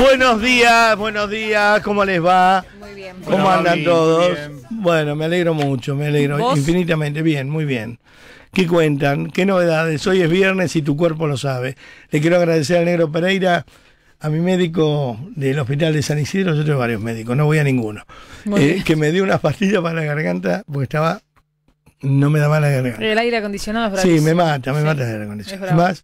Buenos días, buenos días, ¿cómo les va? Muy bien. ¿Cómo andan todos? Bueno, me alegro mucho, me alegro infinitamente. Bien, muy bien. ¿Qué cuentan? ¿Qué novedades? Hoy es viernes y tu cuerpo lo sabe. Le quiero agradecer al negro Pereira, a mi médico del hospital de San Isidro, yo tengo varios médicos, no voy a ninguno, eh, que me dio unas pastillas para la garganta porque estaba... No me daba la garganta. El aire acondicionado es Sí, me mata, me mata el aire acondicionado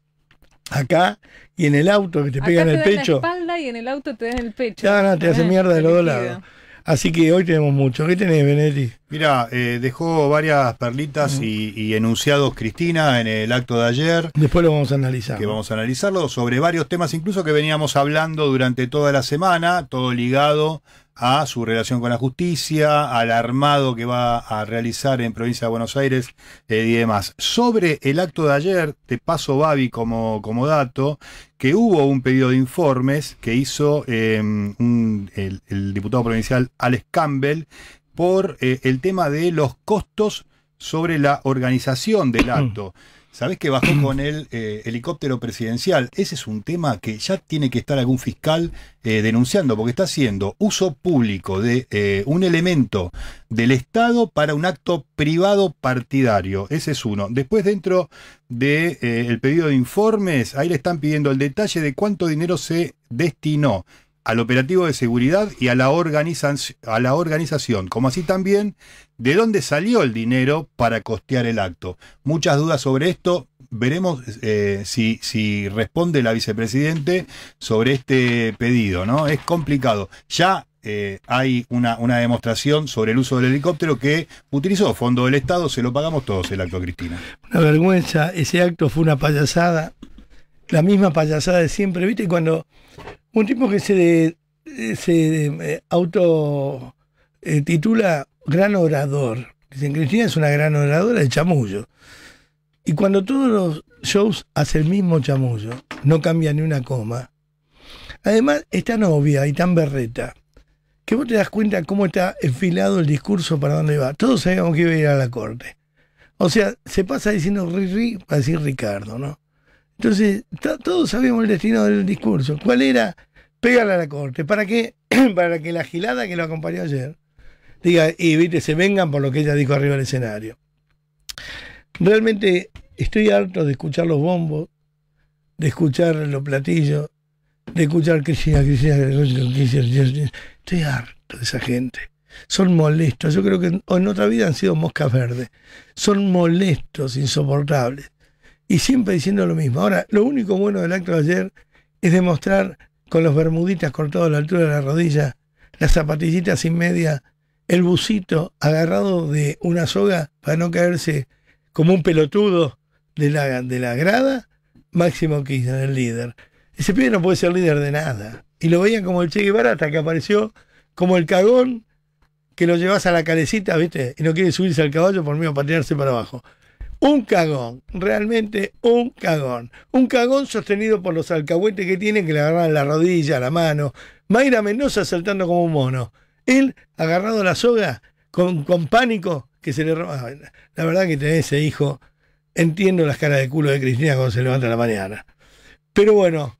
acá y en el auto que te pegan el pecho. La espalda y en el auto te dan el pecho. Ya, te hace mierda de los dos lados. Así que hoy tenemos mucho. ¿Qué tenés, Benetti? Mira, eh, dejó varias perlitas y, y, enunciados Cristina en el acto de ayer. Después lo vamos a analizar. Que vamos a analizarlo sobre varios temas, incluso que veníamos hablando durante toda la semana, todo ligado a su relación con la justicia, al armado que va a realizar en provincia de Buenos Aires eh, y demás. Sobre el acto de ayer, te paso Babi como, como dato, que hubo un pedido de informes que hizo em, el, diputado provincial Alex Campbell por eh, el tema de los costos sobre la organización del acto. ¿Sabés que bajó con el eh, helicóptero presidencial? Ese es un tema que ya tiene que estar algún fiscal eh, denunciando, porque está haciendo uso público de eh, un elemento del Estado para un acto privado partidario. Ese es uno. Después, dentro del de, pedido de informes, ahí le están pidiendo el detalle de cuánto dinero se destinó al operativo de seguridad y a la, a la organización, como así también de dónde salió el dinero para costear el acto. Muchas dudas sobre esto, veremos eh, si, responde la vicepresidente sobre este pedido, ¿no? Es complicado. Ya eh, hay una, demostración sobre el uso del helicóptero que utilizó Fondo del Estado, se lo pagamos todos el acto, Cristina. Una vergüenza, ese acto fue una payasada, la misma payasada de siempre, ¿viste? Cuando un tipo que se, eh, se eh, auto eh, titula Gran Orador. Dicen, Cristina es una gran oradora de chamullo. Y cuando todos los shows hacen el mismo chamullo, no cambia ni una coma. Además, es tan obvia y tan berreta que vos te das cuenta cómo está enfilado el discurso para dónde va. Todos sabíamos que iba a ir a la corte. O sea, se pasa diciendo Riri para decir Ricardo, ¿no? Entonces, todos sabíamos el destino del discurso. ¿Cuál era pégale a la corte para que, para que la gilada que lo acompañó ayer diga, y se vengan por lo que ella dijo arriba del escenario. Realmente estoy harto de escuchar los bombos, de escuchar los platillos, de escuchar Cristina, Cristina, Estoy harto de esa gente. Son molestos. Yo creo que en, en otra vida han sido moscas verdes. Son molestos, insoportables. Y siempre diciendo lo mismo. Ahora, lo único bueno del acto de ayer es demostrar con los bermuditas cortados a la altura de la rodilla, las zapatillitas sin media, el bucito agarrado de una soga para no caerse como un pelotudo de la, de la grada, Máximo Kirchner, el líder. Ese pibe no puede ser líder de nada. Y lo veían como el Che Guevara hasta que apareció como el cagón que lo llevas a la calecita, ¿viste? Y no quiere subirse al caballo por miedo a patearse para abajo un cagón, realmente un cagón. Un cagón sostenido por los alcahuetes que tienen que le agarran la rodilla, la mano. Mayra Mendoza saltando como un mono. Él agarrado la soga con, pánico que se le roba. Ah, la verdad que tiene ese hijo, entiendo las caras de culo de Cristina cuando se levanta la mañana. Pero bueno,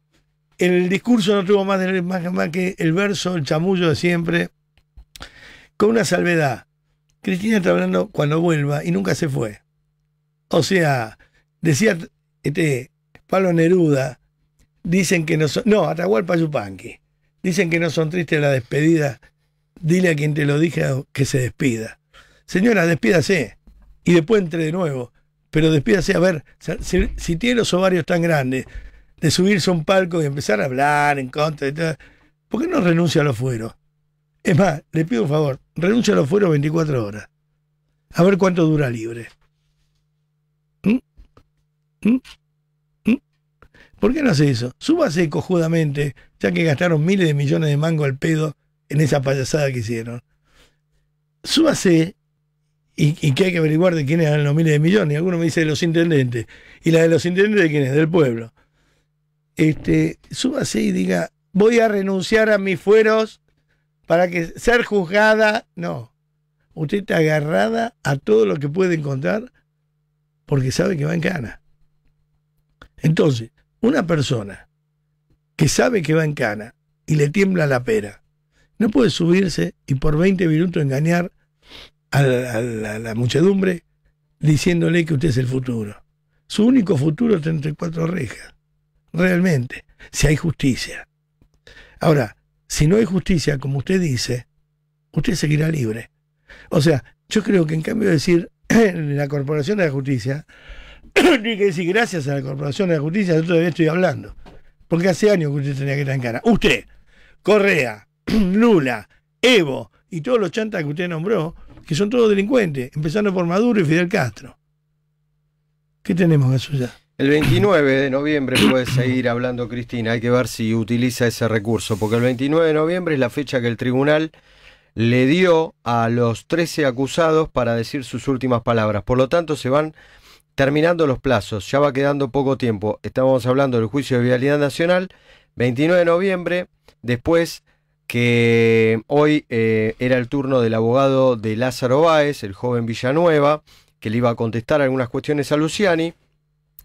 el discurso no tuvo más, más, más que el verso, el chamullo de siempre, con una salvedad. Cristina está hablando cuando vuelva y nunca se fue. O sea, decía este Pablo Neruda, dicen que no son. No, Atahualpa Yupanqui. Dicen que no son tristes la despedida Dile a quien te lo dije que se despida. Señora, despídase. Y después entre de nuevo. Pero despídase, a ver, si, tiene los ovarios tan grandes, de subirse a un palco y empezar a hablar en contra de todo, ¿por qué no renuncia a los fueros? Es más, le pido un favor, renuncia a los fueros 24 horas. A ver cuánto dura libre. ¿Mm? ¿Mm? ¿Por qué no hace eso? Súbase cojudamente, ya que gastaron miles de millones de mango al pedo en esa payasada que hicieron. Súbase y, y, que hay que averiguar de quiénes eran los miles de millones. Y alguno me dice de los intendentes. ¿Y la de los intendentes de quiénes? Del pueblo. Este, súbase y diga, voy a renunciar a mis fueros para que ser juzgada. No. Usted está agarrada a todo lo que puede encontrar porque sabe que va en cana. Entonces, una persona que sabe que va en cana y le tiembla la pera, no puede subirse y por 20 minutos engañar a la, muchedumbre diciéndole que usted es el futuro. Su único futuro es 34 cuatro rejas. Realmente, si hay justicia. Ahora, si no hay justicia, como usted dice, usted seguirá libre. O sea, yo creo que en cambio de decir en la Corporación de la Justicia, tiene que decir gracias a la Corporación de la Justicia, yo todavía estoy hablando. Porque hace años que usted tenía que estar en cara. Usted, Correa, Lula, Evo y todos los chantas que usted nombró, que son todos delincuentes, empezando por Maduro y Fidel Castro. ¿Qué tenemos, su Ya? El 29 de noviembre puede seguir hablando Cristina, hay que ver si utiliza ese recurso, porque el 29 de noviembre es la fecha que el tribunal le dio a los 13 acusados para decir sus últimas palabras. Por lo tanto, se van terminando los plazos, ya va quedando poco tiempo. Estábamos hablando del juicio de vialidad nacional, 29 de noviembre, después que hoy eh, era el turno del abogado de Lázaro Báez, el joven Villanueva, que le iba a contestar algunas cuestiones a Luciani.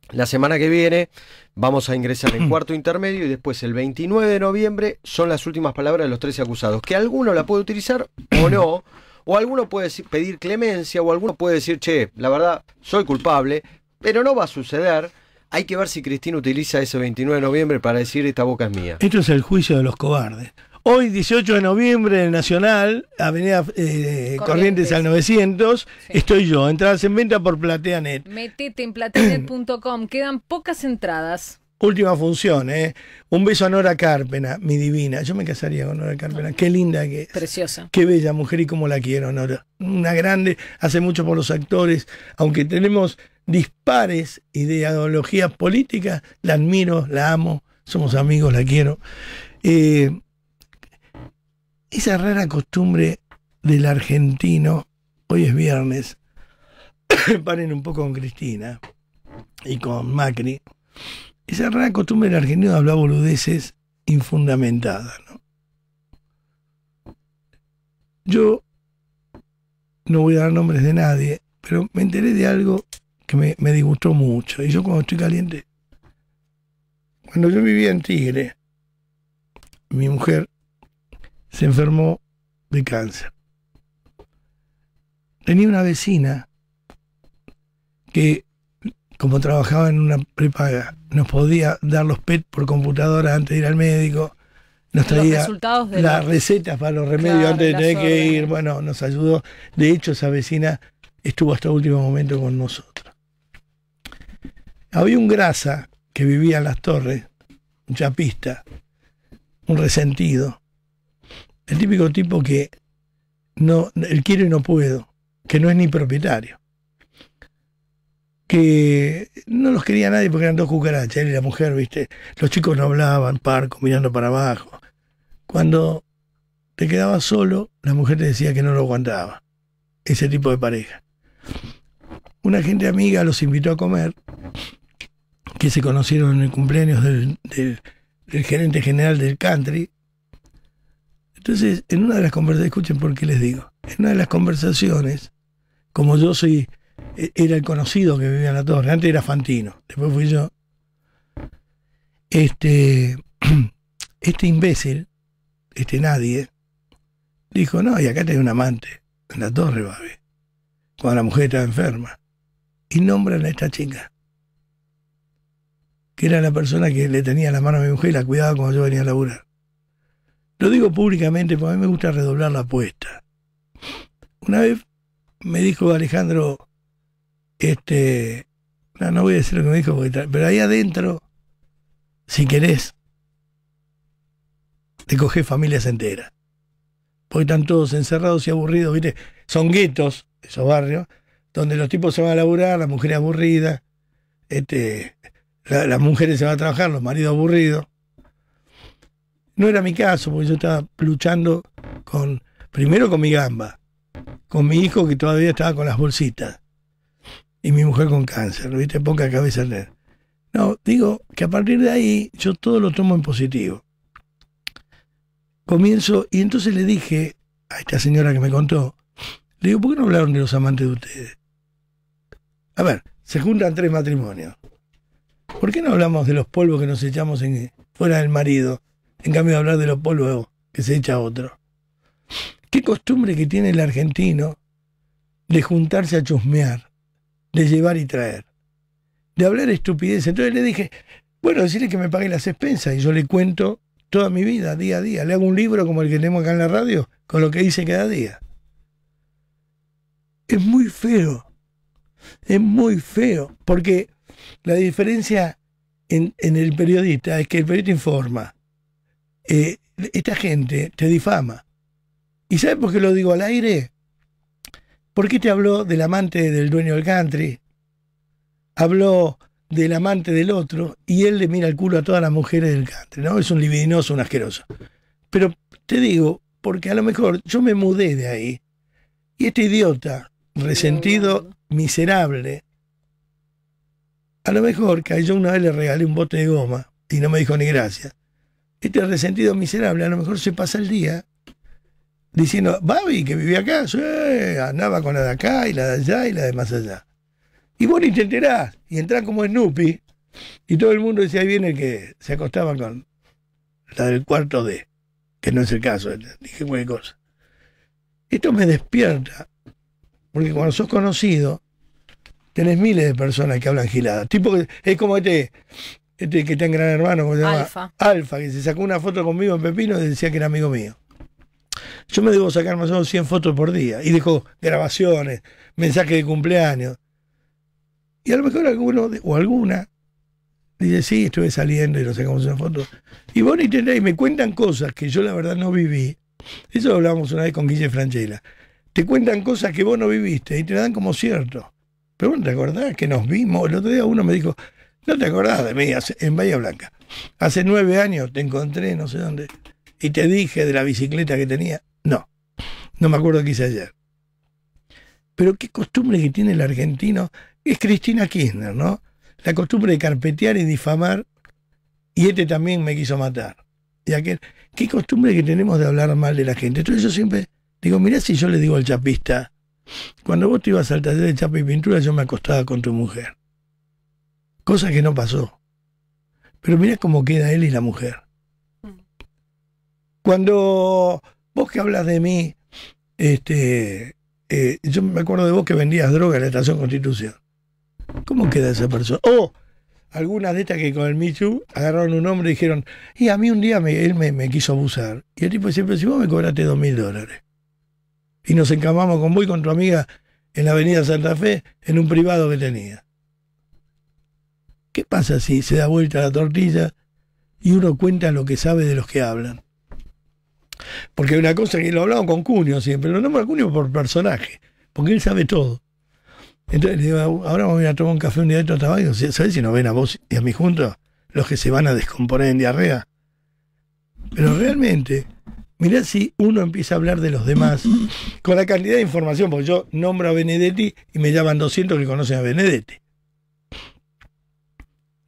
La semana que viene vamos a ingresar en cuarto intermedio y después el 29 de noviembre son las últimas palabras de los 13 acusados, que alguno la puede utilizar o no o alguno puede pedir clemencia, o alguno puede decir, che, la verdad, soy culpable, pero no va a suceder. Hay que ver si Cristina utiliza ese 29 de noviembre para decir esta boca es mía. Esto es el juicio de los cobardes. Hoy, 18 de noviembre, en el Nacional, Avenida eh, Corrientes. al 900, estoy yo. Entradas en venta por Plateanet. Metete en plateanet.com. Quedan pocas entradas. Última función, ¿eh? Un beso a Nora Carpena, mi divina. Yo me casaría con Nora Carpena. Qué linda que Preciosa. Qué bella mujer y cómo la quiero, Nora. Una grande, hace mucho por los actores. Aunque tenemos dispares ideologías políticas, la admiro, la amo, somos amigos, la quiero. Eh, esa rara costumbre del argentino, hoy es viernes, paren un poco con Cristina y con Macri esa rara costumbre del argentino de hablar boludeces Infundamentada Yo no voy a dar nombres de nadie, pero me enteré de algo que me, me disgustó mucho. Y yo cuando estoy caliente, cuando yo vivía en Tigre, mi mujer se enfermó de cáncer. Tenía una vecina que como trabajaba en una prepaga, nos podía dar los PET por computadora antes de ir al médico, nos traía las recetas para los remedios antes de tener que ir, bueno, nos ayudó. De hecho, esa vecina estuvo hasta el último momento con nosotros. Había un grasa que vivía en las torres, un chapista, un resentido, el típico tipo que no, el quiero y no puedo, que no es ni propietario que no los quería nadie porque eran dos cucarachas, él y la mujer, ¿viste? Los chicos no hablaban, parco, mirando para abajo. Cuando te quedabas solo, la mujer te decía que no lo aguantaba. Ese tipo de pareja. Una gente amiga los invitó a comer, que se conocieron en el cumpleaños del, gerente general del country. Entonces, en una de las conversaciones, escuchen por qué les digo, en una de las conversaciones, como yo soy e-, era el conocido que vivía en la torre. Antes era Fantino, después fui yo. Este, este imbécil, este nadie, dijo, no, y acá tengo un amante, en la torre, babe, cuando la mujer estaba enferma. Y nombran a esta chica, que era la persona que le tenía la mano a mi mujer y la cuidaba cuando yo venía a laburar. Lo digo públicamente porque a mí me gusta redoblar la apuesta. Una vez me dijo Alejandro, este, no, voy a decir lo que me dijo, pero ahí adentro, si querés, te coges familias enteras. Porque están todos encerrados y aburridos, ¿viste? Son guetos, esos barrios, donde los tipos se van a laburar, la mujer aburrida, este, las mujeres se van a trabajar, los maridos aburridos. No era mi caso, porque yo estaba luchando con, primero con mi gamba, con mi hijo que todavía estaba con las bolsitas, y mi mujer con cáncer, ¿viste? Poca cabeza él. No, digo que a partir de ahí yo todo lo tomo en positivo. Comienzo, y entonces le dije a esta señora que me contó, le digo, ¿por qué no hablaron de los amantes de ustedes? A ver, se juntan tres matrimonios. ¿Por qué no hablamos de los polvos que nos echamos fuera del marido? En cambio de hablar de los polvos que se echa otro. Qué costumbre que tiene el argentino de juntarse a chusmear de llevar y traer, de hablar estupidez. Entonces le dije, bueno, decirle que me pague las expensas y yo le cuento toda mi vida, día a día. Le hago un libro como el que tenemos acá en la radio, con lo que hice cada día. Es muy feo, es muy feo, porque la diferencia en, el periodista es que el periodista informa. Eh, esta gente te difama. ¿Y sabes por qué lo digo al aire? ¿Por qué te habló del amante del dueño del country? Habló del amante del otro y él le mira el culo a todas las mujeres del country, ¿no? Es un libidinoso, un asqueroso. Pero te digo, porque a lo mejor yo me mudé de ahí y este idiota, resentido, miserable, a lo mejor que yo una vez le regalé un bote de goma y no me dijo ni gracias. Este resentido miserable a lo mejor se pasa el día diciendo, Babi, que vivía acá, andaba con la de acá y la de allá y la de más allá. Y vos ni te enterás, y entrás como Snoopy, y todo el mundo decía, ahí viene que se acostaba con la del cuarto D, que no es el caso, eh, dije cualquier cosa. Esto me despierta, porque cuando sos conocido, tenés miles de personas que hablan giladas. Tipo es como este, este que está en Gran Hermano, Alfa. Alfa, que se sacó una foto conmigo en Pepino y decía que era amigo mío. Yo me debo sacar más o menos 100 fotos por día. Y dejo grabaciones, mensajes de cumpleaños. Y a lo mejor alguno o alguna dice, sí, estuve saliendo y nos sacamos una foto. Y vos ni tenés, y me cuentan cosas que yo la verdad no viví. Eso lo hablábamos una vez con Guille Franchella. Te cuentan cosas que vos no viviste y te dan como cierto. Pero no ¿te acordás que nos vimos? El otro día uno me dijo, no te acordás de mí en Bahía Blanca. Hace nueve años te encontré, no sé dónde, y te dije de la bicicleta que tenía. No, no me acuerdo qué hice ayer. Pero qué costumbre que tiene el argentino, es Cristina Kirchner, ¿no? La costumbre de carpetear y difamar, y este también me quiso matar. Y aquel, qué costumbre que tenemos de hablar mal de la gente. Entonces yo siempre digo, mirá si yo le digo al chapista, cuando vos te ibas al taller de chapa y pintura, yo me acostaba con tu mujer. Cosa que no pasó. Pero mirá cómo queda él y la mujer. Mm. Cuando vos que hablas de mí, este, eh, yo me acuerdo de vos que vendías droga en la Estación Constitución. ¿Cómo queda esa persona? O, algunas de estas que con el Michu agarraron un hombre y dijeron, y a mí un día él me, quiso abusar. Y el tipo siempre, si vos me cobraste dos mil dólares. Y nos encamamos con vos y con tu amiga en la avenida Santa Fe, en un privado que tenía. ¿Qué pasa si se da vuelta la tortilla y uno cuenta lo que sabe de los que hablan? Porque hay una cosa que lo hablaba con Cunio siempre, lo nombra Cunio por personaje, porque él sabe todo. Entonces le digo, ahora vamos a a tomar un café un día de trabajo. sabes si nos ven a vos y a mí juntos? Los que se van a descomponer en diarrea. Pero realmente, mirá si uno empieza a hablar de los demás con la cantidad de información, porque yo nombro a Benedetti y me llaman 200 que conocen a Benedetti.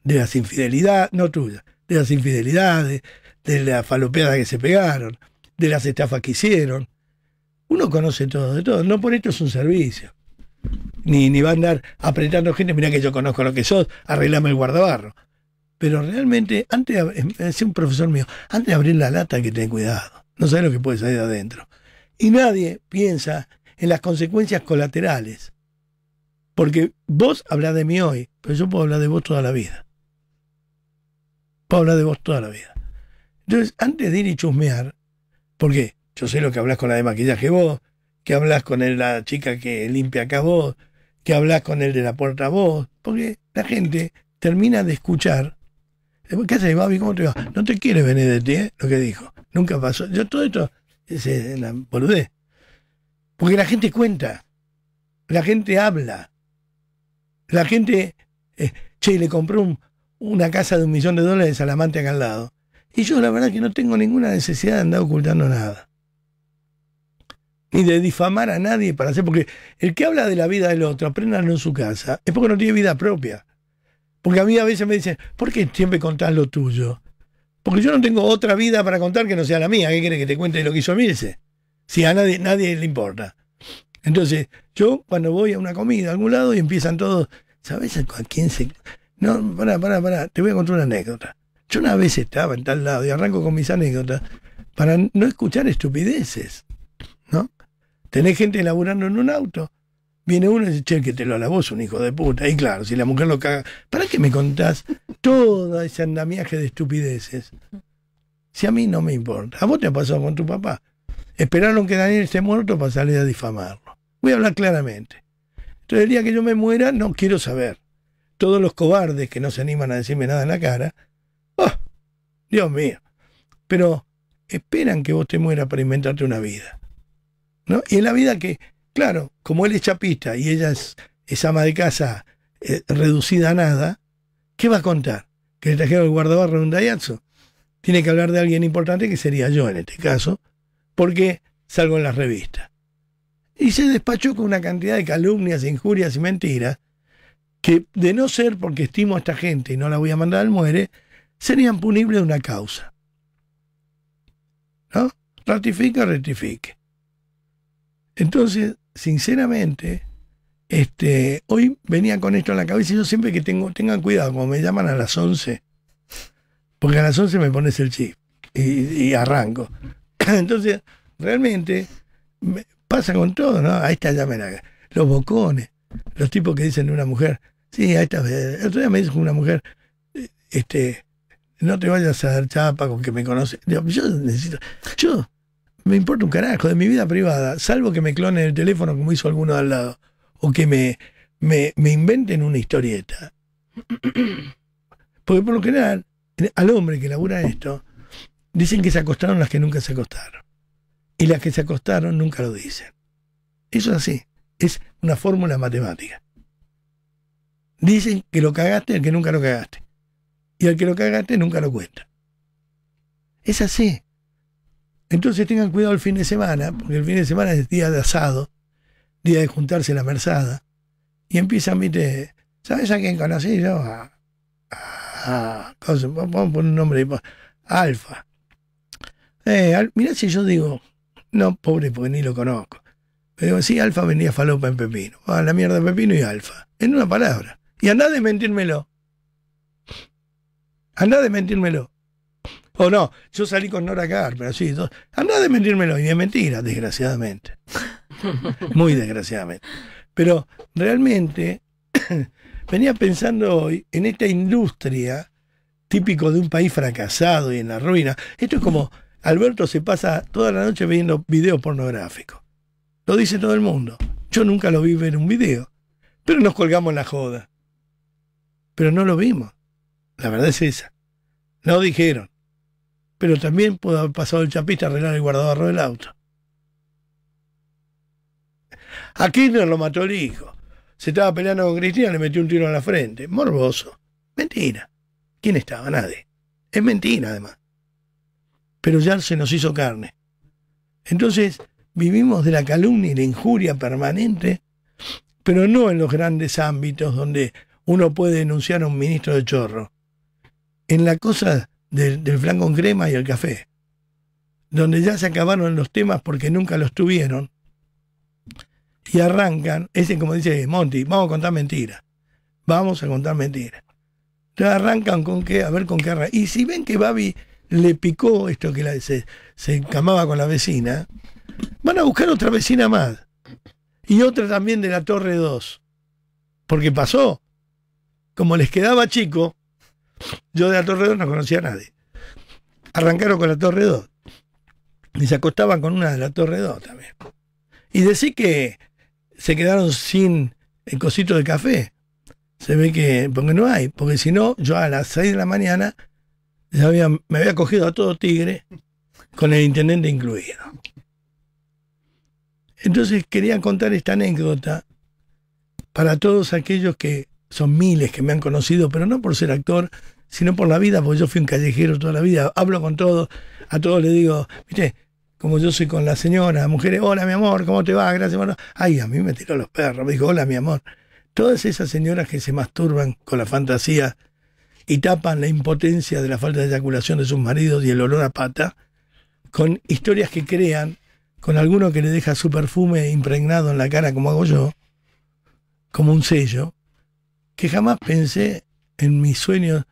De las infidelidades, no tuya, de las infidelidades, de la falopeada que se pegaron, de las estafas que hicieron. Uno conoce todo, de todo. No por esto es un servicio. Ni, ni va a andar apretando gente, mira que yo conozco lo que sos, arreglame el guardabarro. Pero realmente, antes de, eh, un profesor mío, antes de abrir la lata hay que tener cuidado. No sabes lo que puede salir adentro. Y nadie piensa en las consecuencias colaterales. Porque vos hablas de mí hoy, pero yo puedo hablar de vos toda la vida. Puedo hablar de vos toda la vida. Entonces, antes de ir y chusmear, porque yo sé lo que hablas con la de maquillaje vos, que hablas con la chica que limpia acá vos, que hablas con el de la puerta vos, porque la gente termina de escuchar. Eh, ¿Qué haces, Bobby? ¿Cómo te va? No te quiere de ti ¿eh? Lo que dijo. Nunca pasó. Yo todo esto es una boludez. Porque la gente cuenta. La gente habla. La gente. Eh, che, le compró una casa de un millón de dólares en amante acá al lado. Y yo la verdad que no tengo ninguna necesidad de andar ocultando nada. Ni de difamar a nadie para hacer, porque el que habla de la vida del otro, apréndalo en su casa, es porque no tiene vida propia. Porque a mí a veces me dicen, ¿por qué siempre contás lo tuyo? Porque yo no tengo otra vida para contar que no sea la mía. ¿Qué quieres que te cuente lo que hizo Mirce? Si a nadie, nadie le importa. Entonces, yo cuando voy a una comida a algún lado y empiezan todos, ¿sabes a quién se.? No, pará, pará, pará, te voy a contar una anécdota. Yo una vez estaba en tal lado y arranco con mis anécdotas para no escuchar estupideces, ¿no? Tenés gente laburando en un auto. Viene uno y dice, che, que te lo alabó, es un hijo de puta. Y claro, si la mujer lo caga, ¿para qué me contás todo ese andamiaje de estupideces? Si a mí no me importa. A vos te ha pasado con tu papá. Esperaron que Daniel esté muerto para salir a difamarlo. Voy a hablar claramente. Entonces el día que yo me muera, no quiero saber. Todos los cobardes que no se animan a decirme nada en la cara, Ah, Dios mío. Pero esperan que vos te mueras para inventarte una vida. ¿No? Y en la vida que, claro, como él es chapista y ella es, ama de casa eh, reducida a nada, ¿qué va a contar? ¿Que el trajeron el guardabarro de un dayazo? Tiene que hablar de alguien importante que sería yo en este caso, porque salgo en las revistas. Y se despachó con una cantidad de calumnias, injurias y mentiras que de no ser porque estimo a esta gente y no la voy a mandar al muere, serían punibles una causa. ¿No? Ratifica, rectifique. Entonces, sinceramente, este, hoy venía con esto en la cabeza y yo siempre que tengo, tengan cuidado, como me llaman a las 11, porque a las 11 me pones el chip y, arranco. Entonces, realmente, pasa con todo, ¿no? Ahí está, ya me los bocones, los tipos que dicen de una mujer, sí, ahí está, el otro día me dijo una mujer, eh, este, no te vayas a dar chapa con que me conoces. yo necesito. Yo me importa un carajo de mi vida privada, salvo que me clonen el teléfono como hizo alguno al lado, o que me, me, me inventen una historieta. Porque por lo general, al hombre que labura esto, dicen que se acostaron las que nunca se acostaron. Y las que se acostaron nunca lo dicen. Eso es así. Es una fórmula matemática. Dicen que lo cagaste el que nunca lo cagaste y al que lo cagaste nunca lo cuenta. Es así. Entonces tengan cuidado el fin de semana, porque el fin de semana es día de asado, día de juntarse la merzada. Y empiezan, viste, ¿sabes a quién conocí yo? A, a, vamos a poner un nombre, Alfa. Eh, mirá si yo digo, no, pobre, porque ni lo conozco. Pero digo, sí, Alfa venía falopa en Pepino. A ah, la mierda de Pepino y Alfa. En una palabra. Y andá nadie mentírmelo. Andá de mentírmelo. O no, yo salí con Nora sí, así. Andá de mentírmelo. Y es mentira, desgraciadamente. Muy desgraciadamente. Pero realmente venía pensando hoy en esta industria típico de un país fracasado y en la ruina. Esto es como Alberto se pasa toda la noche viendo videos pornográficos. Lo dice todo el mundo. Yo nunca lo vi ver un video. Pero nos colgamos la joda. Pero no lo vimos. La verdad es esa. No dijeron. Pero también pudo haber pasado el chapista a arreglar el guardabarro del auto. A no lo mató el hijo. Se estaba peleando con Cristina, le metió un tiro en la frente. Morboso. Mentira. ¿Quién estaba? Nadie. Es mentira, además. Pero ya se nos hizo carne. Entonces, vivimos de la calumnia y la injuria permanente, pero no en los grandes ámbitos donde uno puede denunciar a un ministro de chorro en la cosa del, flanco en crema y el café, donde ya se acabaron los temas porque nunca los tuvieron, y arrancan, ese como dice Monty, vamos a contar mentiras, vamos a contar mentiras. Ya arrancan con qué, a ver con qué arrancan. Y si ven que Babi le picó esto que se, se encamaba con la vecina, van a buscar otra vecina más. Y otra también de la Torre 2. Porque pasó. Como les quedaba chico, yo de la Torre 2 no conocía a nadie. Arrancaron con la Torre 2. Y se acostaban con una de la Torre 2 también. Y decir que se quedaron sin el cosito de café. Se ve que, porque no hay, porque si no, yo a las 6 de la mañana me había cogido a todo tigre, con el intendente incluido. Entonces quería contar esta anécdota para todos aquellos que son miles que me han conocido, pero no por ser actor, sino por la vida, porque yo fui un callejero toda la vida, hablo con todos, a todos les digo, viste, como yo soy con la señora, mujeres, hola mi amor, ¿cómo te va? Gracias, hermano. Ay, a mí me tiró los perros, me dijo, hola mi amor. Todas esas señoras que se masturban con la fantasía y tapan la impotencia de la falta de eyaculación de sus maridos y el olor a pata, con historias que crean, con alguno que le deja su perfume impregnado en la cara como hago yo, como un sello, que jamás pensé en mis sueños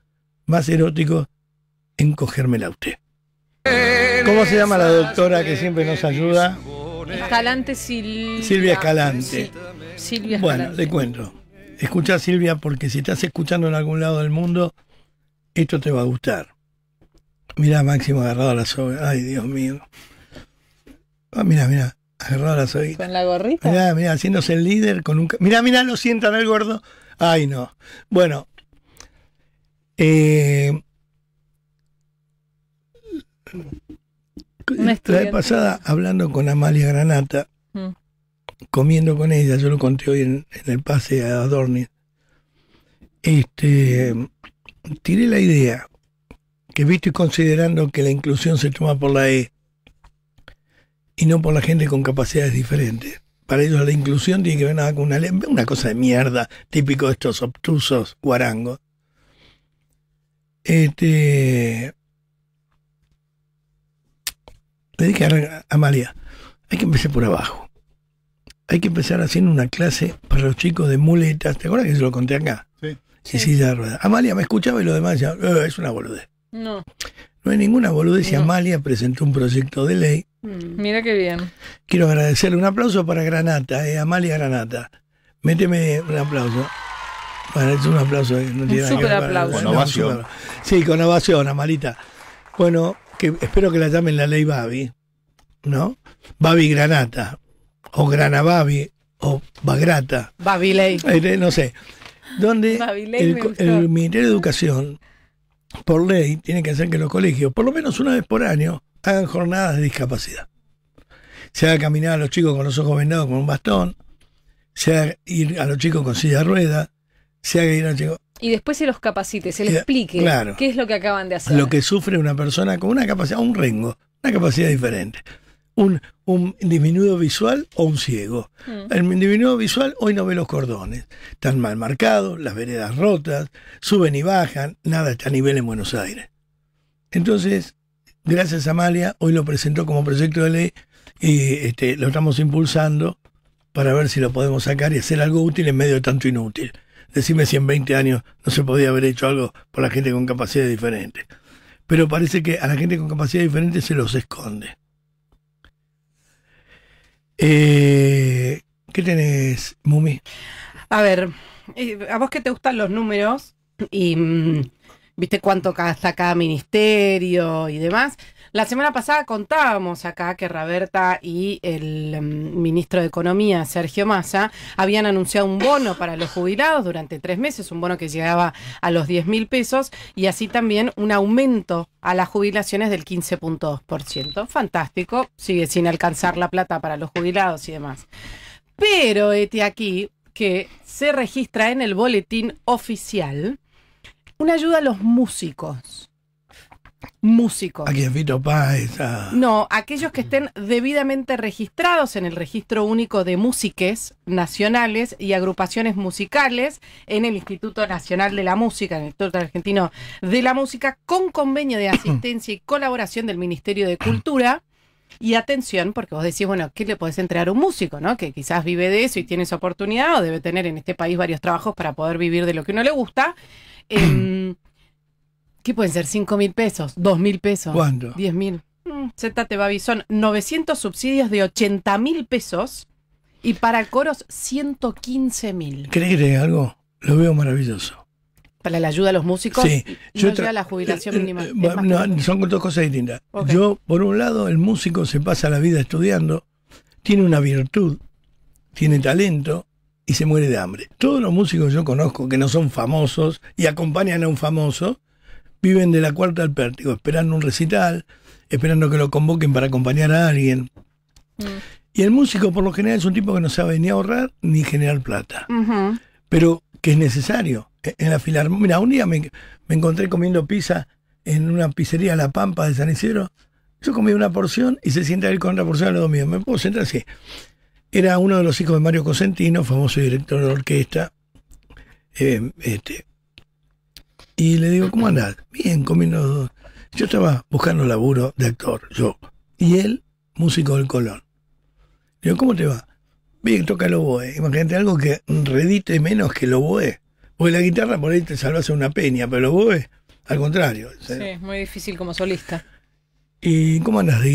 más erótico en cogérmela a usted. ¿Cómo se llama la doctora que siempre nos ayuda? Escalante Silvia Silvia Escalante. bueno, te cuento. Escucha Silvia porque si estás escuchando en algún lado del mundo, esto te va a gustar. Mira Máximo agarrado a la soga. Ay, Dios mío. Ah, mira, mira, agarrado a la soga. Con la gorrita. Mira, mira, haciéndose el líder con un... Mira, mira, lo sientan al gordo. Ay, no. Bueno, eh, la vez pasada, hablando con Amalia Granata, mm. comiendo con ella, yo lo conté hoy en, el pase a Dornis, este, tiré la idea que viste considerando que la inclusión se toma por la E y no por la gente con capacidades diferentes. Para ellos la inclusión tiene que ver nada con una, una cosa de mierda, típico de estos obtusos guarangos. Este, le dije a Amalia, hay que empezar por abajo. Hay que empezar haciendo una clase para los chicos de muletas. ¿Te acuerdas que se lo conté acá? Sí. sí. de Amalia me escuchaba y lo demás decían, eh, es una boludez. No. No hay ninguna boludez si Amalia presentó un proyecto de ley. Mm, mira qué bien. Quiero agradecerle un aplauso para Granata, eh, Amalia Granata. Méteme un aplauso. Bueno, es un aplauso, eh, no tiene un súper aplauso. con sí, con ovación, Amalita. Bueno, que espero que la llamen la ley Babi, ¿no? Babi Granata, o Granababi, o Bagrata. Babi eh, eh, no sé. Donde el, Ministerio de Educación, por ley, tiene que hacer que los colegios, por lo menos una vez por año, hagan jornadas de discapacidad. Se haga caminar a los chicos con los ojos vendados con un bastón, sea haga ir a los chicos con silla de rueda, y después se los capacite, se les explique qué es lo que acaban de hacer. Lo que sufre una persona con una capacidad, un rengo, una capacidad diferente. Un, disminuido visual o un ciego. Mm. El disminuido visual hoy no ve los cordones, Están mal marcados, las veredas rotas, suben y bajan, nada está a nivel en Buenos Aires. Entonces, gracias a Amalia, hoy lo presentó como proyecto de ley y este, lo estamos impulsando para ver si lo podemos sacar y hacer algo útil en medio de tanto inútil. Decime si en 20 años no se podía haber hecho algo por la gente con capacidad diferente. Pero parece que a la gente con capacidad diferente se los esconde. Eh, ¿Qué tenés, Mumi? A ver, eh, a vos que te gustan los números y mm, viste cuánto gasta cada ministerio y demás. La semana pasada contábamos acá que Roberta y el em, ministro de Economía, Sergio Massa, habían anunciado un bono para los jubilados durante tres meses, un bono que llegaba a los 10 mil pesos y así también un aumento a las jubilaciones del 15.2%. Fantástico, sigue sin alcanzar la plata para los jubilados y demás. Pero, este aquí, que se registra en el boletín oficial una ayuda a los músicos músicos. No, aquellos que estén debidamente registrados en el Registro Único de Músiques Nacionales y Agrupaciones Musicales en el Instituto Nacional de la Música, en el Instituto Argentino de la Música, con convenio de asistencia y colaboración del Ministerio de Cultura. Y atención, porque vos decís, bueno, ¿qué le podés entregar a un músico, no? Que quizás vive de eso y tiene esa oportunidad, o debe tener en este país varios trabajos para poder vivir de lo que uno le gusta. Em, ¿Qué pueden ser? ¿Cinco mil pesos? ¿Dos mil pesos? ¿Cuánto? ¿Diez mil? Mm, Z te son 900 subsidios de 80 mil pesos y para coros 115 mil. ¿Crees algo? Lo veo maravilloso. Para la ayuda a los músicos sí. y la jubilación eh, eh, mínima. Eh, son dos cosas distintas. Yo, por un lado, el músico se pasa la vida estudiando, tiene una virtud, tiene talento, y se muere de hambre. Todos los músicos que yo conozco que no son famosos y acompañan a un famoso, viven de la cuarta al pértigo, esperando un recital, esperando que lo convoquen para acompañar a alguien. Mm. Y el músico por lo general es un tipo que no sabe ni ahorrar ni generar plata, pero que es necesario. E-, en la mira, un día me, encontré comiendo pizza en una pizzería La Pampa de San Isidro. Yo comí una porción y se sienta él con otra porción los dos mío. Me puedo sentar así. Era uno de los hijos de Mario Cosentino, famoso director de orquesta, eh, este, y le digo, ¿cómo andás? Bien, comiendo Yo estaba buscando laburo de actor, yo. Y él, músico del Colón. Le digo, ¿cómo te va? Bien, toca el oboe. Imagínate algo que redite menos que el oboe. Porque la guitarra por ahí te salvas una peña, pero el oboe, al contrario. Sí, es muy difícil como solista. ¿Y cómo andás de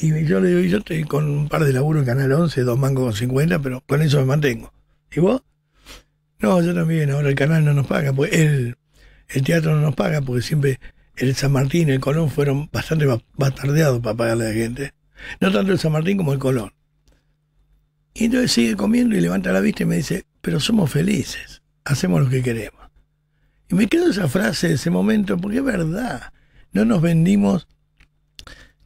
Y yo le digo, yo estoy con un par de laburo en Canal 11, dos mangos con 50, pero con eso me mantengo. ¿Y vos? No, yo también, ahora el canal no nos paga, pues el, el teatro no nos paga, porque siempre el San Martín, y el Colón fueron bastante bastardeados para pagarle a la gente. No tanto el San Martín como el Colón. Y entonces sigue comiendo y levanta la vista y me dice, pero somos felices, hacemos lo que queremos. Y me quedo esa frase de ese momento, porque es verdad, no nos vendimos,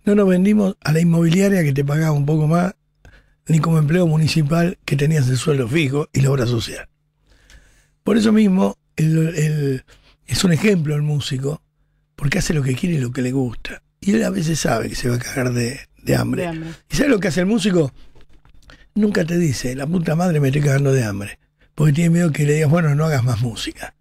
no nos vendimos a la inmobiliaria que te pagaba un poco más, ni como empleo municipal que tenías el sueldo fijo y la obra social. Por eso mismo, es un ejemplo el músico, porque hace lo que quiere y lo que le gusta. Y él a veces sabe que se va a cagar de, hambre. ¿Y sabes lo que hace el músico? Nunca te dice, la puta madre me estoy cagando de hambre. Porque tiene miedo que le digas, bueno, no hagas más música.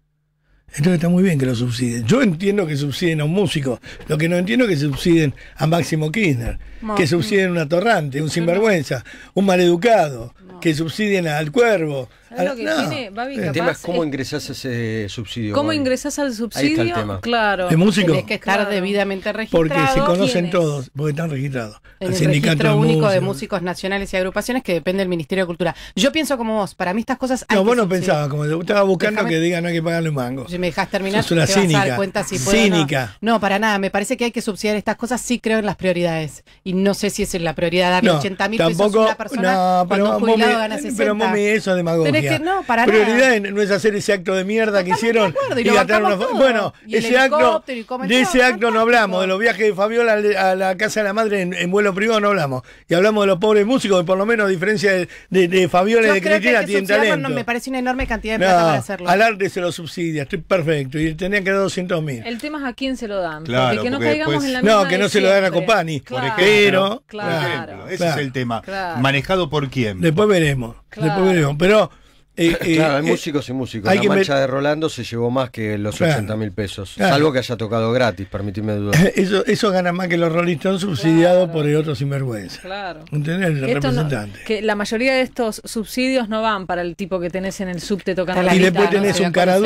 Entonces está muy bien que lo subsiden. Yo entiendo que subsiden a un músico. Lo que no entiendo es que subsiden a Máximo Kirchner. que subsiden a un atorrante, un sinvergüenza, un maleducado. Que subsiden al cuervo, Ah, el tema es cómo ingresas a ese subsidio. ¿Cómo ingresas al subsidio? Ahí el tema. Claro. De músicos. Tienes que estar debidamente registrado. Porque se conocen todos, porque están registrados. el, sindicato Registro Único de Músicos Nacionales y Agrupaciones que depende del Ministerio de Cultura. Yo pienso como vos, para mí estas cosas. no, vos no pensabas, como estaba buscando que digan no hay que pagarle un mango. Si me dejas terminar, es una cínica. cínica. No. para nada. Me parece que hay que subsidiar estas cosas. Sí creo en las prioridades. Y no sé si es la prioridad darle 80 mil pesos a una persona. No, pero, cuando un jubilado gana pero eso es no, para Prioridad no es hacer ese acto de mierda que hicieron y, Bueno, ese acto, de ese acto no hablamos, de los viajes de Fabiola a la casa de la madre en, vuelo privado no hablamos. Y hablamos de los pobres músicos, que por lo menos a diferencia de, Fabiola y de Cristina tienen talento. me parece una enorme cantidad de plata para hacerlo. Al arte se lo subsidia, estoy perfecto. Y tenían que dar 200 mil. El tema es a quién se lo dan. que no caigamos en la No, que no se lo dan a Copani. pero, claro, ese es el tema. Manejado por quién. Después veremos. Después veremos. Pero eh, claro, eh, hay eh, músicos y músicos. La mancha de Rolando se llevó más que los 80 mil pesos. Salvo que haya tocado gratis, permitime dudar. Eso, gana más que los rolistas subsidiados por el otro sinvergüenza. Claro. representante. que la mayoría de estos subsidios no van para el tipo que tenés en el subte tocando la Y después tenés un cara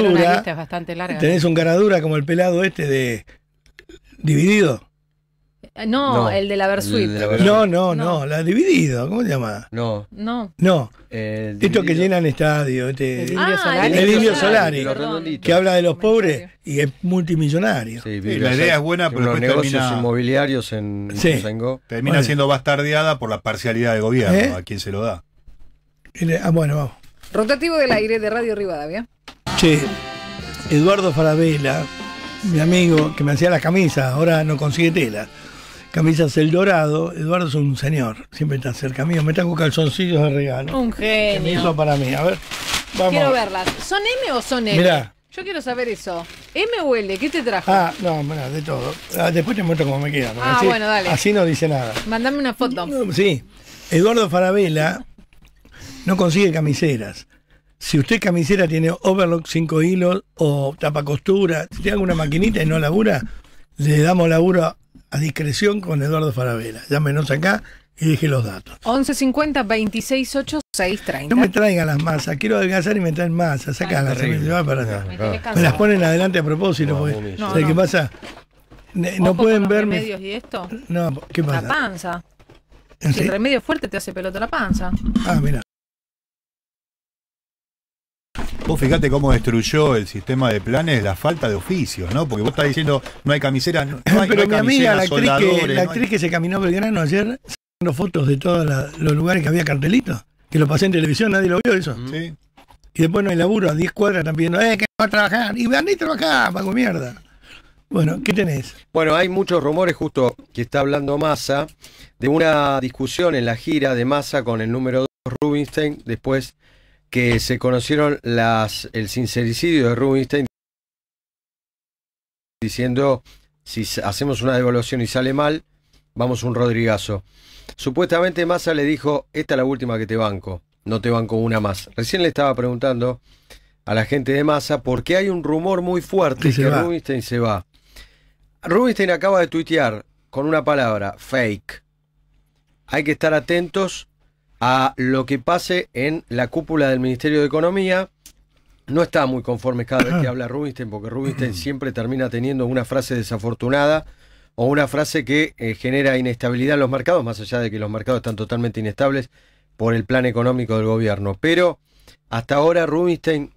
Tenés un cara dura como el pelado este de Dividido. Eh, no, el de la Versuit. No, no, no, no, la dividido, ¿cómo se llama? No. No. No. Esto que llenan este, el, estadio el, Solari, que habla de los pobres y es multimillonario. la idea es buena, pero los negocios termina, inmobiliarios en termina siendo bastardeada por la parcialidad del gobierno, ¿Eh? a quien se lo da. Ah, bueno, vamos. Rotativo del aire de Radio Rivadavia. Che, Eduardo Farabela, mi amigo que me hacía las camisas, ahora no consigue tela. Camisas El Dorado, Eduardo es un señor, siempre está cerca mío. Me trajo calzoncillos de regalo. Un genio. Que para mí. A ver, vamos. Quiero verlas. ¿Son M o son L? Yo quiero saber eso. ¿M o L? ¿Qué te trajo? Ah, no, de todo. Ah, después te muestro cómo me quedan. Ah, así, bueno, dale. Así no dice nada. Mandame una foto. Sí. Eduardo Farabela no consigue camiseras. Si usted camisera tiene overlock 5 hilos o tapa costura, si tiene alguna maquinita y no labura, le damos laburo a discreción con Eduardo Farabela. Llámenos acá y dije los datos. 1150 268 No me traigan las masas, quiero adelgazar y me traen masas, sacanlas, me las ponen adelante a propósito, pues. no, qué pasa? No pueden verme. y esto? No, ¿qué pasa? La panza. El remedio fuerte te hace pelota la panza. Ah, mira. fíjate cómo destruyó el sistema de planes la falta de oficios, ¿no? Porque vos estás diciendo no hay camisera, no hay, Pero la actriz, que, la actriz se caminó Belgrano ayer, sacando fotos de todos los lugares que había cartelitos, que lo pasé en televisión, nadie lo vio eso. Sí. Y después no hay laburo, a 10 cuadras están pidiendo, ¡eh, que va a trabajar! Y van a trabajar, pago mierda. Bueno, ¿qué tenés? Bueno, hay muchos rumores justo que está hablando Massa de una discusión en la gira de Massa con el número 2 Rubinstein después que se conocieron las, el sincericidio de Rubinstein diciendo si hacemos una devaluación y sale mal, vamos un Rodrigazo. Supuestamente Massa le dijo, esta es la última que te banco, no te banco una más. Recién le estaba preguntando a la gente de Massa porque hay un rumor muy fuerte que, que Rubinstein se va. Rubinstein acaba de tuitear con una palabra, fake. Hay que estar atentos a lo que pase en la cúpula del Ministerio de Economía. No está muy conforme cada vez que habla Rubinstein, porque Rubinstein siempre termina teniendo una frase desafortunada o una frase que eh, genera inestabilidad en los mercados, más allá de que los mercados están totalmente inestables por el plan económico del gobierno. Pero hasta ahora Rubinstein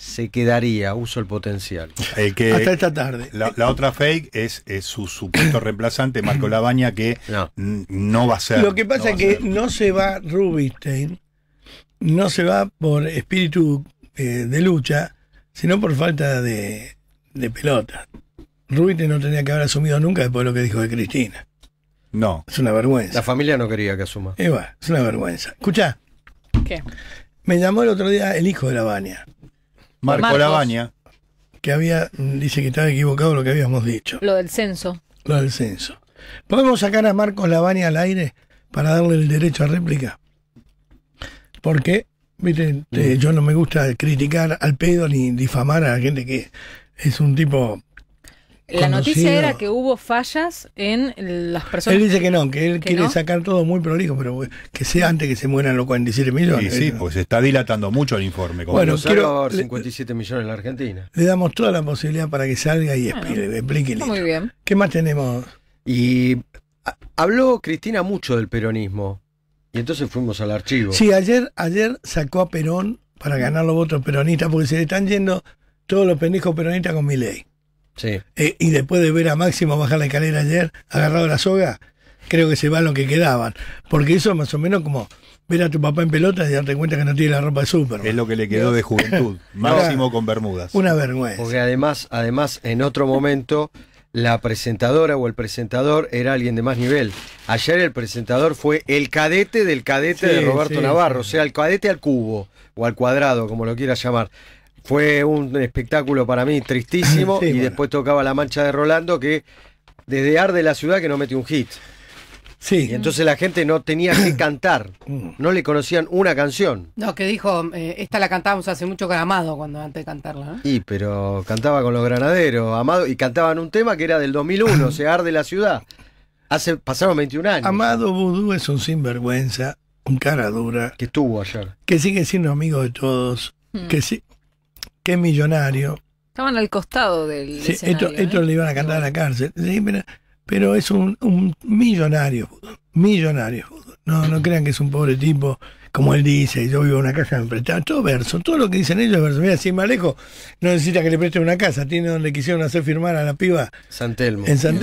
se quedaría, uso el potencial. Eh, Hasta esta tarde. La, otra fake es, su supuesto reemplazante, Marco Labaña, que no. va a ser. Lo que pasa es que no se va Rubinstein, no se va por espíritu eh, de lucha, sino por falta de, pelota. Rubinstein no tenía que haber asumido nunca después de lo que dijo de Cristina. No. Es una vergüenza. La familia no quería que asuma. es una vergüenza. Escucha. ¿Qué? Me llamó el otro día el hijo de Labaña. Marco Lavaña Labaña. Que había, dice que estaba equivocado lo que habíamos dicho. Lo del censo. Lo del censo. ¿Podemos sacar a Marco Labaña al aire para darle el derecho a réplica? Porque, este, miren, mm. yo no me gusta criticar al pedo ni difamar a la gente que es un tipo la noticia era que hubo fallas en las personas. Él dice que no, que él quiere sacar todo muy prolijo, pero que sea antes que se mueran los 47 millones. Sí, sí, porque se está dilatando mucho el informe. bueno, quiero, 57 millones en la Argentina. Le damos toda la posibilidad para que salga y explique. muy bien. ¿Qué más tenemos? Y habló Cristina mucho del peronismo. Y entonces fuimos al archivo. Sí, ayer, ayer sacó a Perón para ganar los votos peronistas, porque se le están yendo todos los pendejos peronistas con mi ley. Eh, y después de ver a Máximo bajar la escalera ayer, agarrado la soga, creo que se van lo que quedaban. Porque eso más o menos como ver a tu papá en pelota y darte cuenta que no tiene la ropa de súper Es lo que le quedó de juventud, Máximo con Bermudas. Una vergüenza. Porque además, además, en otro momento, la presentadora o el presentador era alguien de más nivel. Ayer el presentador fue el cadete del cadete de Roberto Navarro, o sea, el cadete al cubo o al cuadrado, como lo quieras llamar. Fue un espectáculo para mí tristísimo y después tocaba La Mancha de Rolando que desde de la ciudad que no metió un hit. Sí. Y entonces la gente no tenía que cantar, mm. no le conocían una canción. No, que dijo, eh, esta la cantábamos hace mucho con Amado cuando antes de cantarla. ¿no? Y pero cantaba con los granaderos, Amado, y cantaban un tema que era del 2001, o Ar de la ciudad. Hace, pasaron 21 años. Amado Vudú es un sinvergüenza, un cara dura. Que estuvo ayer. Que sigue siendo amigo de todos, mm. que, sí es millonario. Estaban al costado del. Sí, ¿eh? esto le iban a cantar a la cárcel. pero, es un, un millonario, millonario. No, no crean que es un pobre tipo, como él dice, yo vivo en una casa, me todo verso, todo lo que dicen ellos es verso. Mira, si Malejo no necesita que le preste una casa, tiene donde quisieron hacer firmar a la piba. Santelmo En San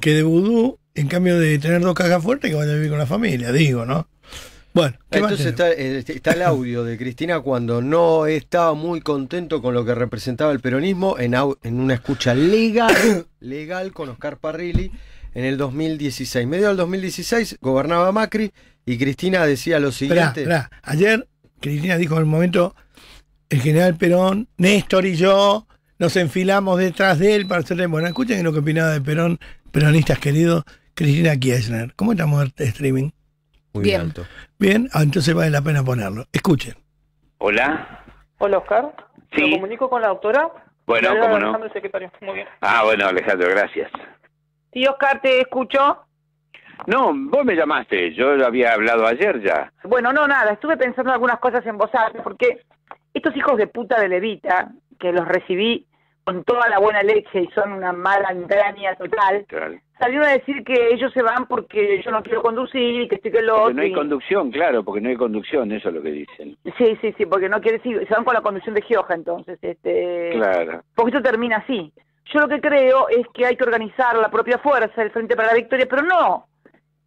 que de vudú, en cambio de tener dos cajas fuertes, que vaya a vivir con la familia, digo, ¿no? Bueno, entonces eh, está, el audio de Cristina cuando no estaba muy contento con lo que representaba el peronismo en, en una escucha legal, legal con Oscar Parrilli en el 2016. Medio del 2016 gobernaba Macri y Cristina decía lo siguiente. Ayer Cristina dijo en el momento, el general Perón, Néstor y yo nos enfilamos detrás de él para hacerle... escucha escuchen lo que opinaba de Perón, peronistas queridos, Cristina Kirchner. ¿Cómo estamos de streaming? Muy bien. alto. Bien, ah, entonces vale la pena ponerlo. Escuchen. Hola. Hola, Oscar. Sí. ¿Me comunico con la doctora? Bueno, cómo no. Muy bien. Ah, bueno, Alejandro, gracias. Sí, Oscar, te escucho. No, vos me llamaste, yo había hablado ayer ya. Bueno, no, nada, estuve pensando algunas cosas en voz porque estos hijos de puta de Levita, que los recibí con toda la buena leche y son una mala entraña total, total salieron a decir que ellos se van porque yo no quiero conducir y que estoy que lo otro No hay conducción, claro, porque no hay conducción, eso es lo que dicen. Sí, sí, sí, porque no quiere decir, se van con la conducción de Gioja entonces. este Claro. Porque esto termina así. Yo lo que creo es que hay que organizar la propia fuerza, el Frente para la Victoria, pero no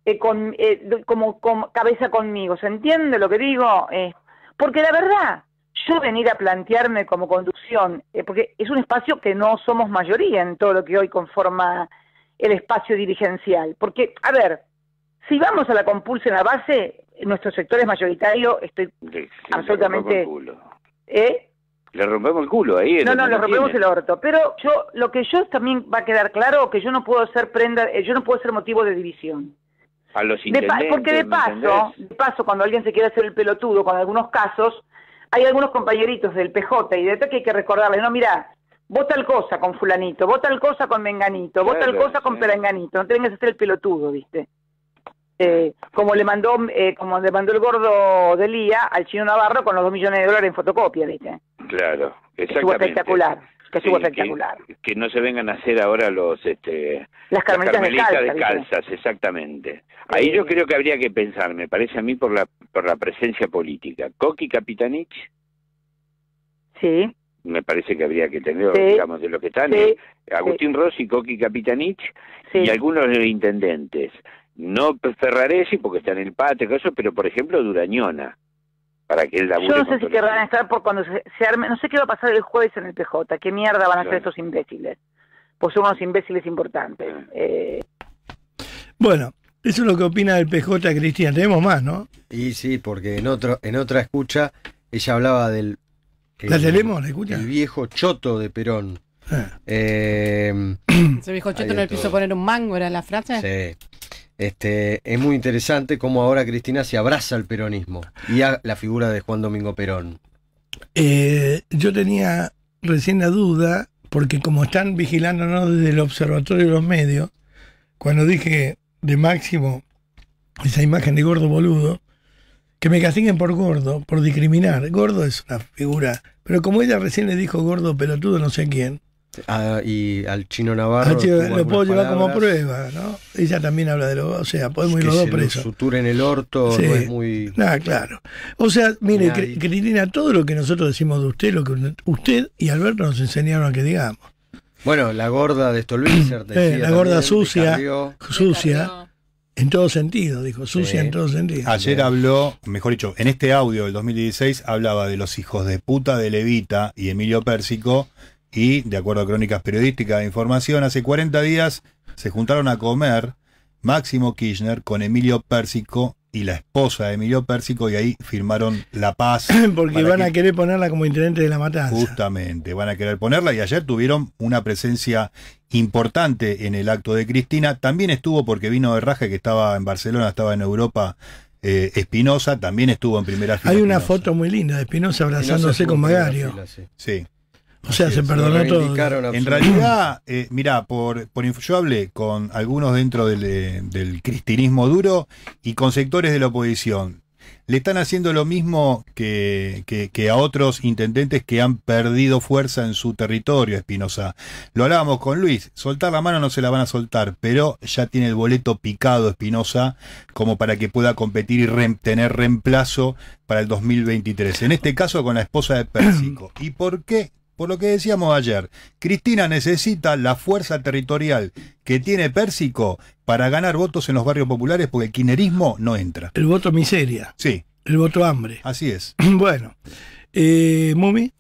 eh, con, eh, como cabeza conmigo, ¿se entiende lo que digo? Eh, porque la verdad, yo venir a plantearme como conducción, porque es un espacio que no somos mayoría en todo lo que hoy conforma el espacio dirigencial. Porque, a ver, si vamos a la compulsa en la base, en nuestro sector es mayoritario, estoy absolutamente... Le ¿Eh? Le rompemos el culo ahí. No, no, le rompemos el orto. Pero yo, lo que yo también va a quedar claro, que yo no puedo ser prenda, eh, yo no puedo ser motivo de división. A los intendentes, porque de paso, de paso, cuando alguien se quiere hacer el pelotudo, con algunos casos, hay algunos compañeritos del PJ y de que hay que recordarles, no, mira, vos tal cosa con fulanito, vos tal cosa con menganito, vos el tal cosa con perenganito peranganito, no te vengas a hacer el pelotudo, ¿viste? Eh, como le mandó eh, como le mandó el gordo de Lía al chino Navarro con los dos millones de dólares en fotocopia, ¿viste? Claro, exactamente. espectacular. Que, estuvo espectacular. Que, no se vengan a hacer ahora los este las carmelitas, las carmelitas exactamente. Ahí yo creo que habría que pensar, me parece a mí por la por la presencia política. Coqui Capitanich. Sí me parece que habría que tener, digamos, de los que están, eh, Agustín Rossi, Coqui Capitanich y algunos de los intendentes. No Ferraresi, porque está en el patio, pero por ejemplo Durañona, para que Yo no sé si querrán estar por cuando se, arme, no sé qué va a pasar el jueves en el PJ, qué mierda van a hacer estos imbéciles, pues son unos imbéciles importantes. Ah. Eh. Bueno, eso es lo que opina el PJ, Cristian. Tenemos más, ¿no? Y sí, porque en, otro, en otra escucha ella hablaba del ¿La tenemos? ¿La escucha? El viejo choto de Perón. Ah. Eh, Ese viejo choto no le quiso poner un mango, era la frase. Sí. Este, es muy interesante cómo ahora Cristina se abraza al peronismo y a la figura de Juan Domingo Perón. Eh, yo tenía recién la duda, porque como están vigilándonos desde el Observatorio de los Medios, cuando dije de Máximo esa imagen de gordo boludo, que me castiguen por gordo, por discriminar. Gordo es una figura. Pero como ella recién le dijo gordo, pelotudo, no sé quién. Ah, y al chino Navarro. lo puedo llevar como prueba, ¿no? Ella también habla de lo. O sea, podemos ir los dos presos. Sutura en el orto, no muy. claro. O sea, mire, Cristina, todo lo que nosotros decimos de usted, lo que usted y Alberto nos enseñaron a que digamos. Bueno, la gorda de Stolbizer. Eh, la gorda sucia. Sucia. En todo sentido, dijo, sucia en todo sentido. Ayer habló, mejor dicho, en este audio del 2016 hablaba de los hijos de puta de Levita y Emilio Pérsico y, de acuerdo a crónicas periodísticas de información, hace 40 días se juntaron a comer Máximo Kirchner con Emilio Pérsico y la esposa de Emilio Pérsico y ahí firmaron la paz. Porque van a querer ponerla como intendente de la matanza. Justamente, van a querer ponerla y ayer tuvieron una presencia importante en el acto de Cristina. También estuvo porque vino de Raja, que estaba en Barcelona, estaba en Europa. Eh, Espinosa también estuvo en primera fila. Hay una foto muy linda de Espinosa abrazándose con Magario. sí. O sea, se perdonó todo. En realidad, eh, mira, por, por, yo hablé con algunos dentro del, cristianismo eh, cristinismo duro y con sectores de la oposición le están haciendo lo mismo que, que, a otros intendentes que han perdido fuerza en su territorio, Espinosa. Lo hablábamos con Luis, soltar la mano no se la van a soltar, pero ya tiene el boleto picado Espinosa como para que pueda competir y tener reemplazo para el 2023. En este caso con la esposa de Pérsico. ¿Y por qué por lo que decíamos ayer, Cristina necesita la fuerza territorial que tiene Pérsico para ganar votos en los barrios populares porque el kinerismo no entra. El voto miseria. Sí. El voto hambre. Así es. Bueno, eh, Mumi.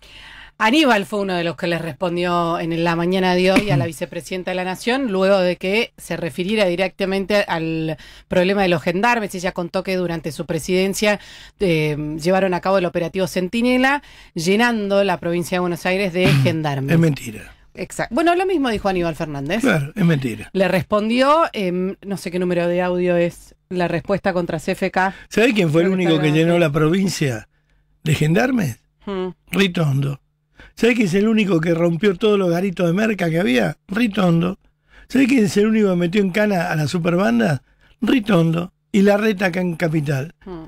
Aníbal fue uno de los que le respondió en la mañana de hoy a la vicepresidenta de la Nación, luego de que se refiriera directamente al problema de los gendarmes. Ella contó que durante su presidencia eh, llevaron a cabo el operativo Centinela, llenando la provincia de Buenos Aires de gendarmes. Es mentira. Exacto. Bueno, lo mismo dijo Aníbal Fernández. Claro, es mentira. Le respondió, em, no sé qué número de audio es la respuesta contra CFK. ¿Sabe quién fue el único que llenó la provincia de gendarmes? Mm. Ritondo. ¿Sabés que es el único que rompió todos los garitos de merca que había? Ritondo. ¿Sabés que es el único que metió en cana a la superbanda? Ritondo. Y la reta acá en Capital. Mm.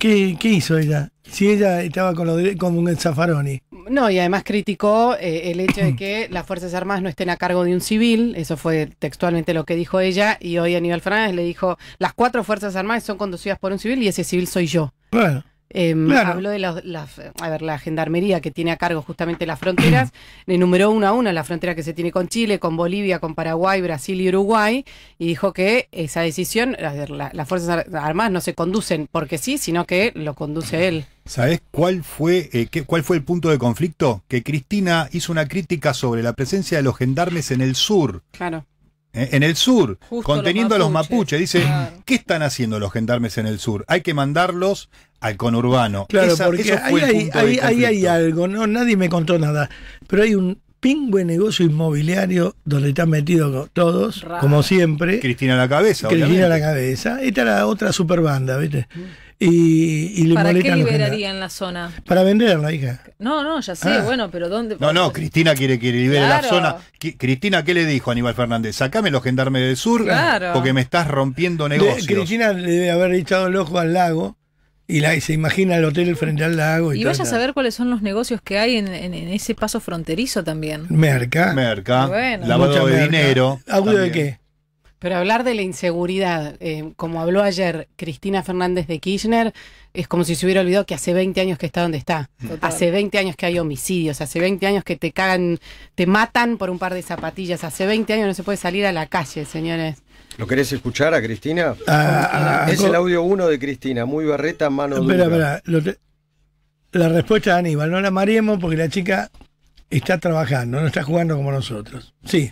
¿Qué, hizo ella? Si ella estaba con, lo de, un zafaroni. No, y además criticó eh, el hecho de que las Fuerzas Armadas no estén a cargo de un civil, eso fue textualmente lo que dijo ella, y hoy Aníbal Fernández le dijo, las cuatro Fuerzas Armadas son conducidas por un civil y ese civil soy yo. Bueno. Eh, em, Habló de la, a ver, la gendarmería que tiene a cargo justamente las fronteras, enumeró una a una la frontera que se tiene con Chile, con Bolivia, con Paraguay, Brasil y Uruguay, y dijo que esa decisión, las Fuerzas Armadas no se conducen porque sí, sino que lo conduce él. sabes cuál fue, eh, cuál fue el punto de conflicto? Que Cristina hizo una crítica sobre la presencia de los gendarmes en el sur. Claro. Eh, en el sur, conteniendo a los mapuches. Dice, ¿qué están haciendo los gendarmes en el sur? Hay que mandarlos al conurbano. Claro, porque ahí, hay, hay algo, no, nadie me contó nada, pero hay un pingüe negocio inmobiliario donde están metidos todos, como siempre. Cristina a la cabeza. Cristina a la cabeza. Esta la otra super banda, ¿viste? Y, le ¿Para qué liberarían la zona? Para venderla, hija. No, no, ya sé, ah. bueno, pero ¿dónde? No, no, Cristina quiere que libere la zona. Cristina, ¿qué le dijo a Aníbal Fernández? Sacame los gendarmes del sur porque me estás rompiendo negocios. Cristina le debe haber echado el ojo al lago y, se imagina el hotel frente al lago. Y, y vaya a saber cuáles son los negocios que hay en, ese paso fronterizo también. Merca. Merca. La Lavado de dinero. ¿Agudo de qué? Pero hablar de la inseguridad, eh, como habló ayer Cristina Fernández de Kirchner, es como si se hubiera olvidado que hace 20 años que está donde está. Hace 20 años que hay homicidios, hace 20 años que te cagan, te matan por un par de zapatillas, hace 20 años no se puede salir a la calle, señores. ¿Lo querés escuchar a Cristina? Ah, ah, es el audio 1 de Cristina, muy barreta, mano espera, dura. Espera, la respuesta de Aníbal, no la mareemos porque la chica está trabajando, no está jugando como nosotros. Sí.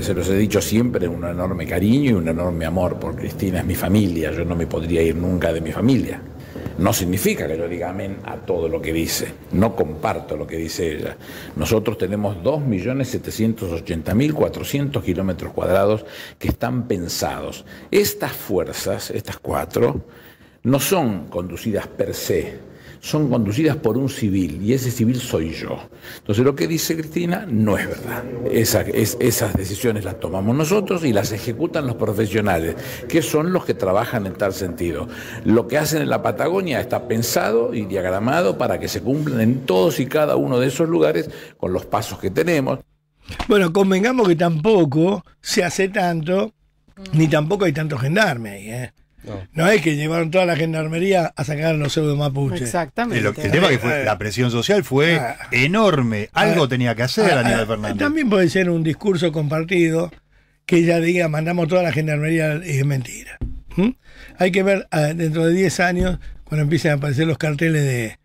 Se los he dicho siempre, un enorme cariño y un enorme amor por Cristina, es mi familia, yo no me podría ir nunca de mi familia. No significa que yo diga amén a todo lo que dice, no comparto lo que dice ella. Nosotros tenemos 2.780.400 kilómetros cuadrados que están pensados. Estas fuerzas, estas cuatro, no son conducidas per se son conducidas por un civil y ese civil soy yo. Entonces lo que dice Cristina no es verdad. esas decisiones las tomamos nosotros y las ejecutan los profesionales, que son los que trabajan en tal sentido. Lo que hacen en la Patagonia está pensado y diagramado para que se cumplan en todos y cada uno de esos lugares con los pasos que tenemos. Bueno, convengamos que tampoco se hace tanto, ni tampoco hay tanto gendarme ahí. ¿eh? No. es que llevaron toda la gendarmería a sacar a los pseudo mapuches. Exactamente. el tema que fue, la presión social fue ah. enorme. Ah. Algo tenía que hacer ah, de ah, Fernández. También puede ser un discurso compartido que ella diga mandamos toda la gendarmería y es mentira. ¿Mm? Hay que ver dentro de 10 años cuando empiecen a aparecer los carteles de,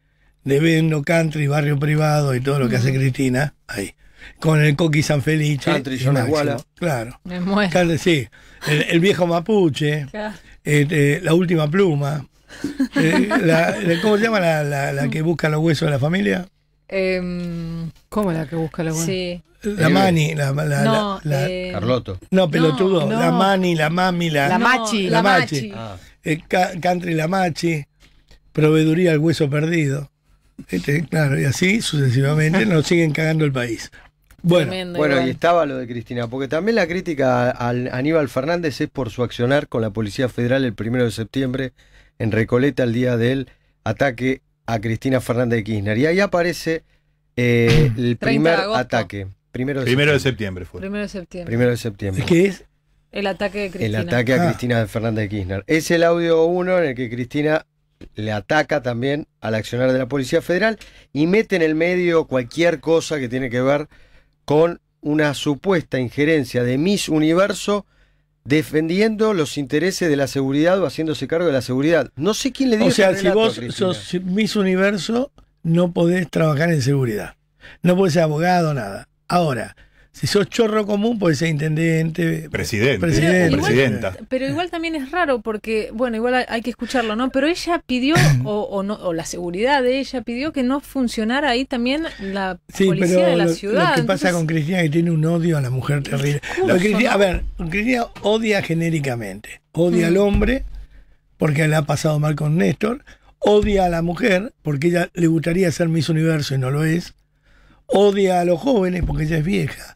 de Vendo, Country, Barrio Privado y todo lo que hace Cristina ahí con el Coqui San Felice. Country, Claro. Sí, el, viejo mapuche. Claro. Eh, eh, la última pluma. Eh, la, ¿Cómo se llama la, la, que busca los huesos de la familia? Em, ¿Cómo la que busca los huesos? La eh, mani, la, la, no, la, Carloto. No, pelotudo. La mani, la mami, la, la machi. La machi. Ah. country la machi. Proveeduría al hueso perdido. Este, claro, y así sucesivamente nos siguen cagando el país. Bueno, y estaba lo de Cristina, porque también la crítica a, Aníbal Fernández es por su accionar con la Policía Federal el primero de septiembre en Recoleta el día del ataque a Cristina Fernández de Kirchner. Y ahí aparece eh, el primer ataque. Primero de, primero septiembre. de septiembre fue. Primero de septiembre. Primero de septiembre. ¿Qué es? El ataque de Cristina. El ataque a ah. Cristina Fernández de Kirchner. Es el audio 1 en el que Cristina le ataca también al accionar de la Policía Federal y mete en el medio cualquier cosa que tiene que ver con una supuesta injerencia de Miss Universo defendiendo los intereses de la seguridad o haciéndose cargo de la seguridad. No sé quién le dijo. O sea, si vos sos Miss Universo, no podés trabajar en seguridad. No podés ser abogado, nada. Ahora, si sos chorro común, puede ser intendente. Presidente. presidente. Pero, Igual, también es raro porque, bueno, igual hay que escucharlo, ¿no? Pero ella pidió, o, no, la seguridad de ella pidió que no funcionara ahí también la policía de la ciudad. Lo que pasa con Cristina que tiene un odio a la mujer terrible. a ver, Cristina odia genéricamente. Odia al hombre porque le ha pasado mal con Néstor. Odia a la mujer porque ella le gustaría ser Miss Universo y no lo es. Odia a los jóvenes porque ella es vieja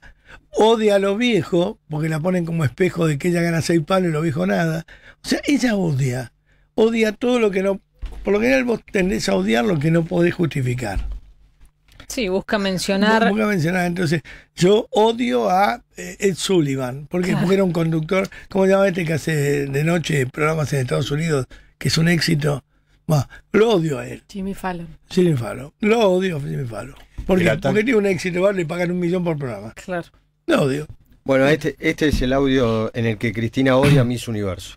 odia a los viejos, porque la ponen como espejo de que ella gana seis palos y los viejos nada. O sea, ella odia, odia todo lo que no... Por lo general vos tendés a odiar lo que no podés justificar. Sí, busca mencionar... Busca mencionar, entonces, yo odio a eh, Ed Sullivan, porque, era un conductor, ¿cómo se este que hace de noche programas en Estados Unidos, que es un éxito? lo odio a él. Jimmy Fallon. Jimmy Fallon. Lo odio a Jimmy Fallon. Porque, porque tiene un éxito, ¿vale? Y pagan un millón por programa. Claro. No, audio. Bueno, este, este es el audio en el que Cristina odia a Miss Universo.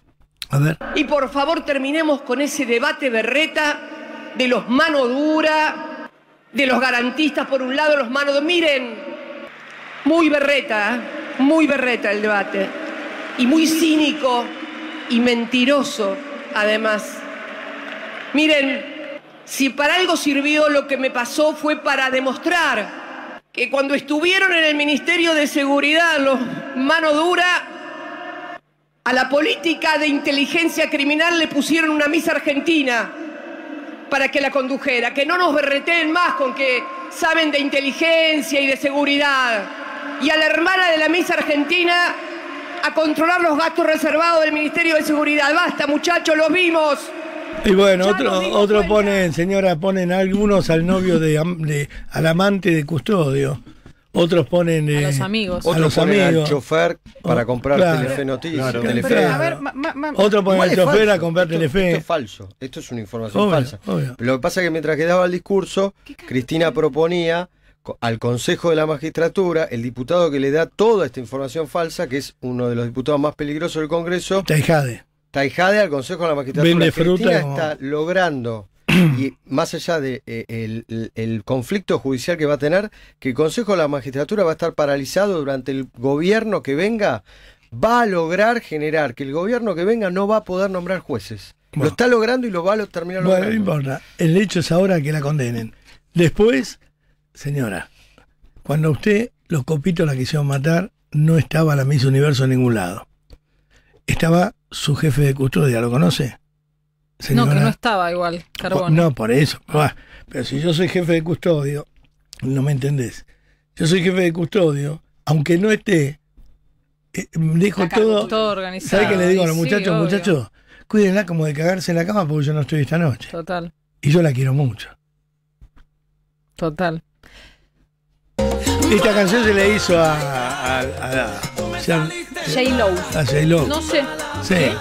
A ver. Y por favor terminemos con ese debate berreta de los mano dura, de los garantistas por un lado, los mano dura. Miren, muy berreta, ¿eh? muy berreta el debate. Y muy cínico y mentiroso, además. Miren, si para algo sirvió lo que me pasó fue para demostrar que cuando estuvieron en el Ministerio de Seguridad los mano dura, a la política de inteligencia criminal le pusieron una misa argentina para que la condujera, que no nos berreten más con que saben de inteligencia y de seguridad. Y a la hermana de la misa argentina a controlar los gastos reservados del Ministerio de Seguridad. Basta, muchachos, los vimos. Y bueno, otros otro ponen, señora, ponen algunos al novio de, al amante de custodio. Otros ponen a eh, los amigos. Otros los ponen amigos. al chofer para oh, comprar Telefe Noticias. Otros ponen al chofer a comprar Telefe. Esto es falso. Esto es una información falsa. Lo que pasa es que mientras quedaba el discurso, Cristina proponía al Consejo de la Magistratura, el diputado que le da toda esta información falsa, que es uno de los diputados más peligrosos del Congreso. Tejade. Taijade al Consejo de la Magistratura está logrando y más allá del eh, conflicto judicial que va a tener, que el Consejo de la Magistratura va a estar paralizado durante el gobierno que venga, va a lograr generar que el gobierno que venga no va a poder nombrar jueces. Lo está logrando y lo va a terminar logrando. Bueno, no importa. El hecho es ahora que la condenen. Después, señora, cuando usted, los copitos la quisieron matar, no estaba la Miss Universo en ningún lado. Estaba su jefe de custodia, ¿lo conoce? No, que no estaba igual, no, por eso. Ah, pero si yo soy jefe de custodio, no me entendés. Yo soy jefe de custodio, aunque no esté, eh, dejo todo. todo organizado. ¿Sabes qué le digo a los muchachos? Muchachos, cuídenla como de cagarse en la cama porque yo no estoy esta noche. Total. Y yo la quiero mucho. Total. Esta canción se le hizo a, a, a j ah, No sé. sí, ¿Eh?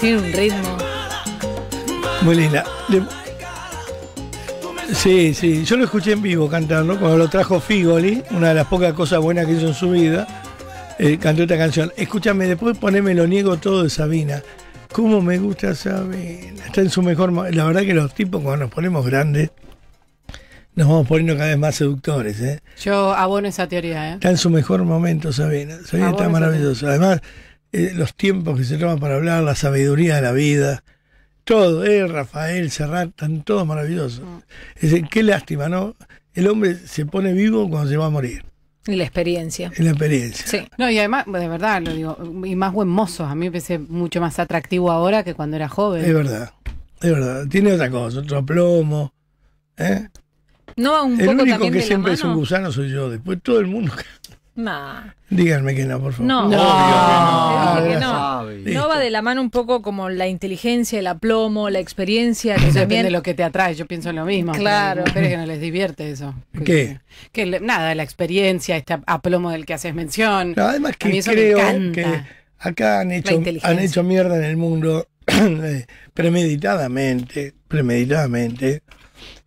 Tiene un ritmo. muy linda. Sí, sí, yo lo escuché en vivo cantando cuando lo trajo Figoli, una de las pocas cosas buenas que hizo en su vida. Eh, cantó esta canción. Escúchame, después poneme Lo Niego Todo de Sabina. ¿Cómo me gusta Sabina? Está en su mejor. La verdad que los tipos, cuando nos ponemos grandes, nos vamos poniendo cada vez más seductores. ¿eh? Yo abono esa teoría. ¿eh? Está en su mejor momento Sabina. Sabina está maravillosa. Además, eh, los tiempos que se toman para hablar, la sabiduría de la vida, todo, eh, Rafael, Serrat, están todos maravillosos. Mm. Es decir, qué lástima, ¿no? El hombre se pone vivo cuando se va a morir. Y la experiencia. Y la experiencia. Sí. No, y además, de verdad, lo digo, y más buen mozo. A mí me parece mucho más atractivo ahora que cuando era joven. Es verdad, es verdad. Tiene otra cosa, otro plomo. ¿eh? No, un el único que siempre es un gusano soy yo. Después todo el mundo. Díganme que no, por favor. No, no, no, no. va de la mano un poco como la inteligencia, el aplomo, la experiencia. Que Depende de lo que te atrae, yo pienso lo mismo. Claro. Pero que no les divierte eso. ¿Qué? Que, nada, la experiencia, este aplomo del que haces mención. No, además que creo que acá han hecho, han hecho mierda en el mundo eh, premeditadamente, premeditadamente,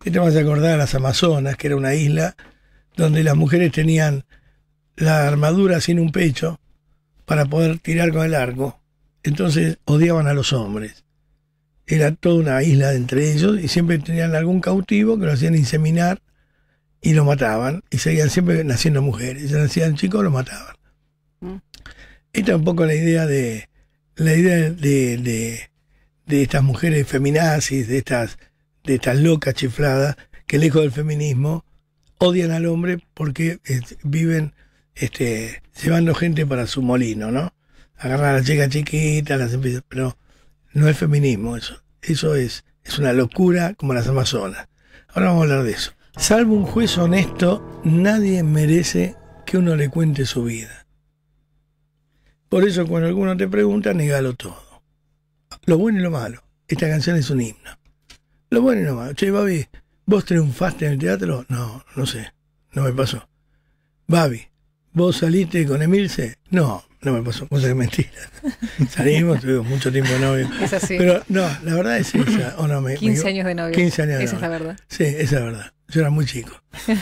me te vas a acordar? Las Amazonas, que era una isla donde las mujeres tenían la armadura sin un pecho para poder tirar con el arco. Entonces odiaban a los hombres. Era toda una isla entre ellos y siempre tenían algún cautivo que lo hacían inseminar y lo mataban. Y seguían siempre naciendo mujeres. Si nacían chicos, lo mataban. y mm. Esta un poco la idea de la idea de, de, de estas mujeres feminazis, de estas de estas locas chifladas que lejos del feminismo odian al hombre porque eh, viven este, llevando gente para su molino, ¿no? agarrar a las chicas chiquitas, las pero no es feminismo eso. Eso es, es una locura como las Amazonas. Ahora vamos a hablar de eso. Salvo un juez honesto, nadie merece que uno le cuente su vida. Por eso cuando alguno te pregunta, negalo todo. Lo bueno y lo malo. Esta canción es un himno. Lo bueno y nomás. Che, Babi, ¿vos triunfaste en el teatro? No, no sé. No me pasó. Babi, ¿vos saliste con Emilce? No, no me pasó. Cosa que mentira. Salimos, tuvimos mucho tiempo de novio. Es así. Pero no, la verdad es esa. Oh, no, 15 años de novio. 15 años de Esa es la verdad. Sí, esa es la verdad. Yo era muy chico.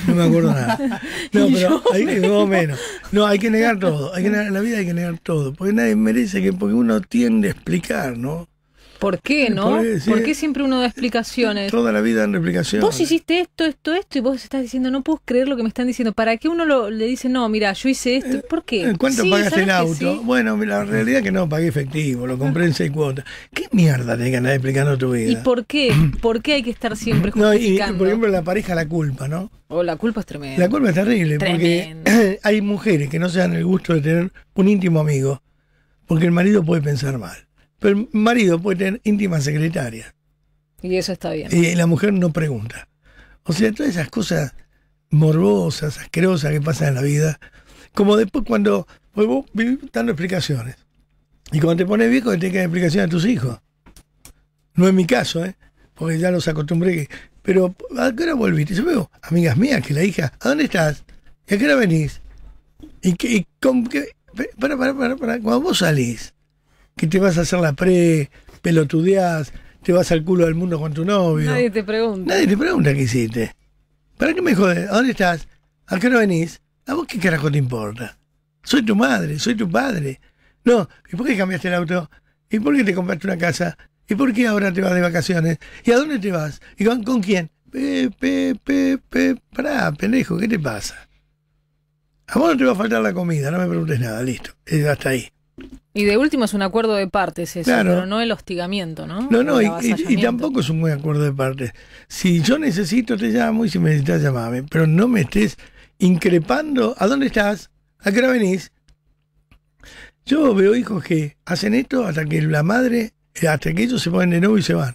No me acuerdo nada. No, pero hay, que No, menos. No, hay que negar todo. Hay que negar, en la vida hay que negar todo. Porque nadie merece que, porque uno tiende a explicar, ¿no? ¿Por qué, no? Por, qué siempre uno da explicaciones? Toda la vida en explicaciones. Vos hiciste esto, esto, esto, y vos estás diciendo, no puedo creer lo que me están diciendo. ¿Para qué uno le dice, no, mira, yo hice esto? Eh, ¿Por qué? Eh, ¿Cuánto pagaste el auto? Bueno, la realidad es que no pagué efectivo, lo compré en seis cuotas. ¿Qué mierda tenés que andar explicando tu vida? ¿Y por qué? ¿Por qué hay que estar siempre justificando? No, y, por ejemplo, la pareja la culpa, ¿no? O la culpa es tremenda. La culpa es terrible, porque hay mujeres que no se dan el gusto de tener un íntimo amigo, porque el marido puede pensar mal. Pero el marido puede tener íntima secretaria. Y eso está bien. Y la mujer no pregunta. O sea, todas esas cosas morbosas, asquerosas que pasan en la vida, como después cuando pues vos vivís dando explicaciones. Y cuando te pones viejo, te tienes que dar explicaciones a tus hijos. No es mi caso, ¿eh? porque ya los acostumbré. Pero, ¿a qué hora volviste? Yo veo, amigas mías, que la hija, ¿a dónde estás? a qué hora venís? ¿Y, qué, y Para, para, para, para, cuando vos salís, que te vas a hacer la pre, pelotudeás, te vas al culo del mundo con tu novio. Nadie te pregunta. Nadie te pregunta qué hiciste. ¿Para qué me jodes? ¿A dónde estás? ¿A qué no venís? ¿A vos qué carajo te importa? Soy tu madre, soy tu padre. No, ¿y por qué cambiaste el auto? ¿Y por qué te compraste una casa? ¿Y por qué ahora te vas de vacaciones? ¿Y a dónde te vas? ¿Y con, con quién? Pe, pe, pe, pe, pará, pendejo, ¿qué te pasa? A vos no te va a faltar la comida, no me preguntes nada, listo. Eh, hasta ahí. Y de último es un acuerdo de partes eso, pero no el hostigamiento, ¿no? No, no, y, tampoco es un buen acuerdo de partes. Si yo necesito, te llamo y si me necesitas, llamame. Pero no me estés increpando. ¿A dónde estás? ¿A qué hora venís? Yo veo hijos que hacen esto hasta que la madre, eh, hasta que ellos se ponen de nuevo y se van.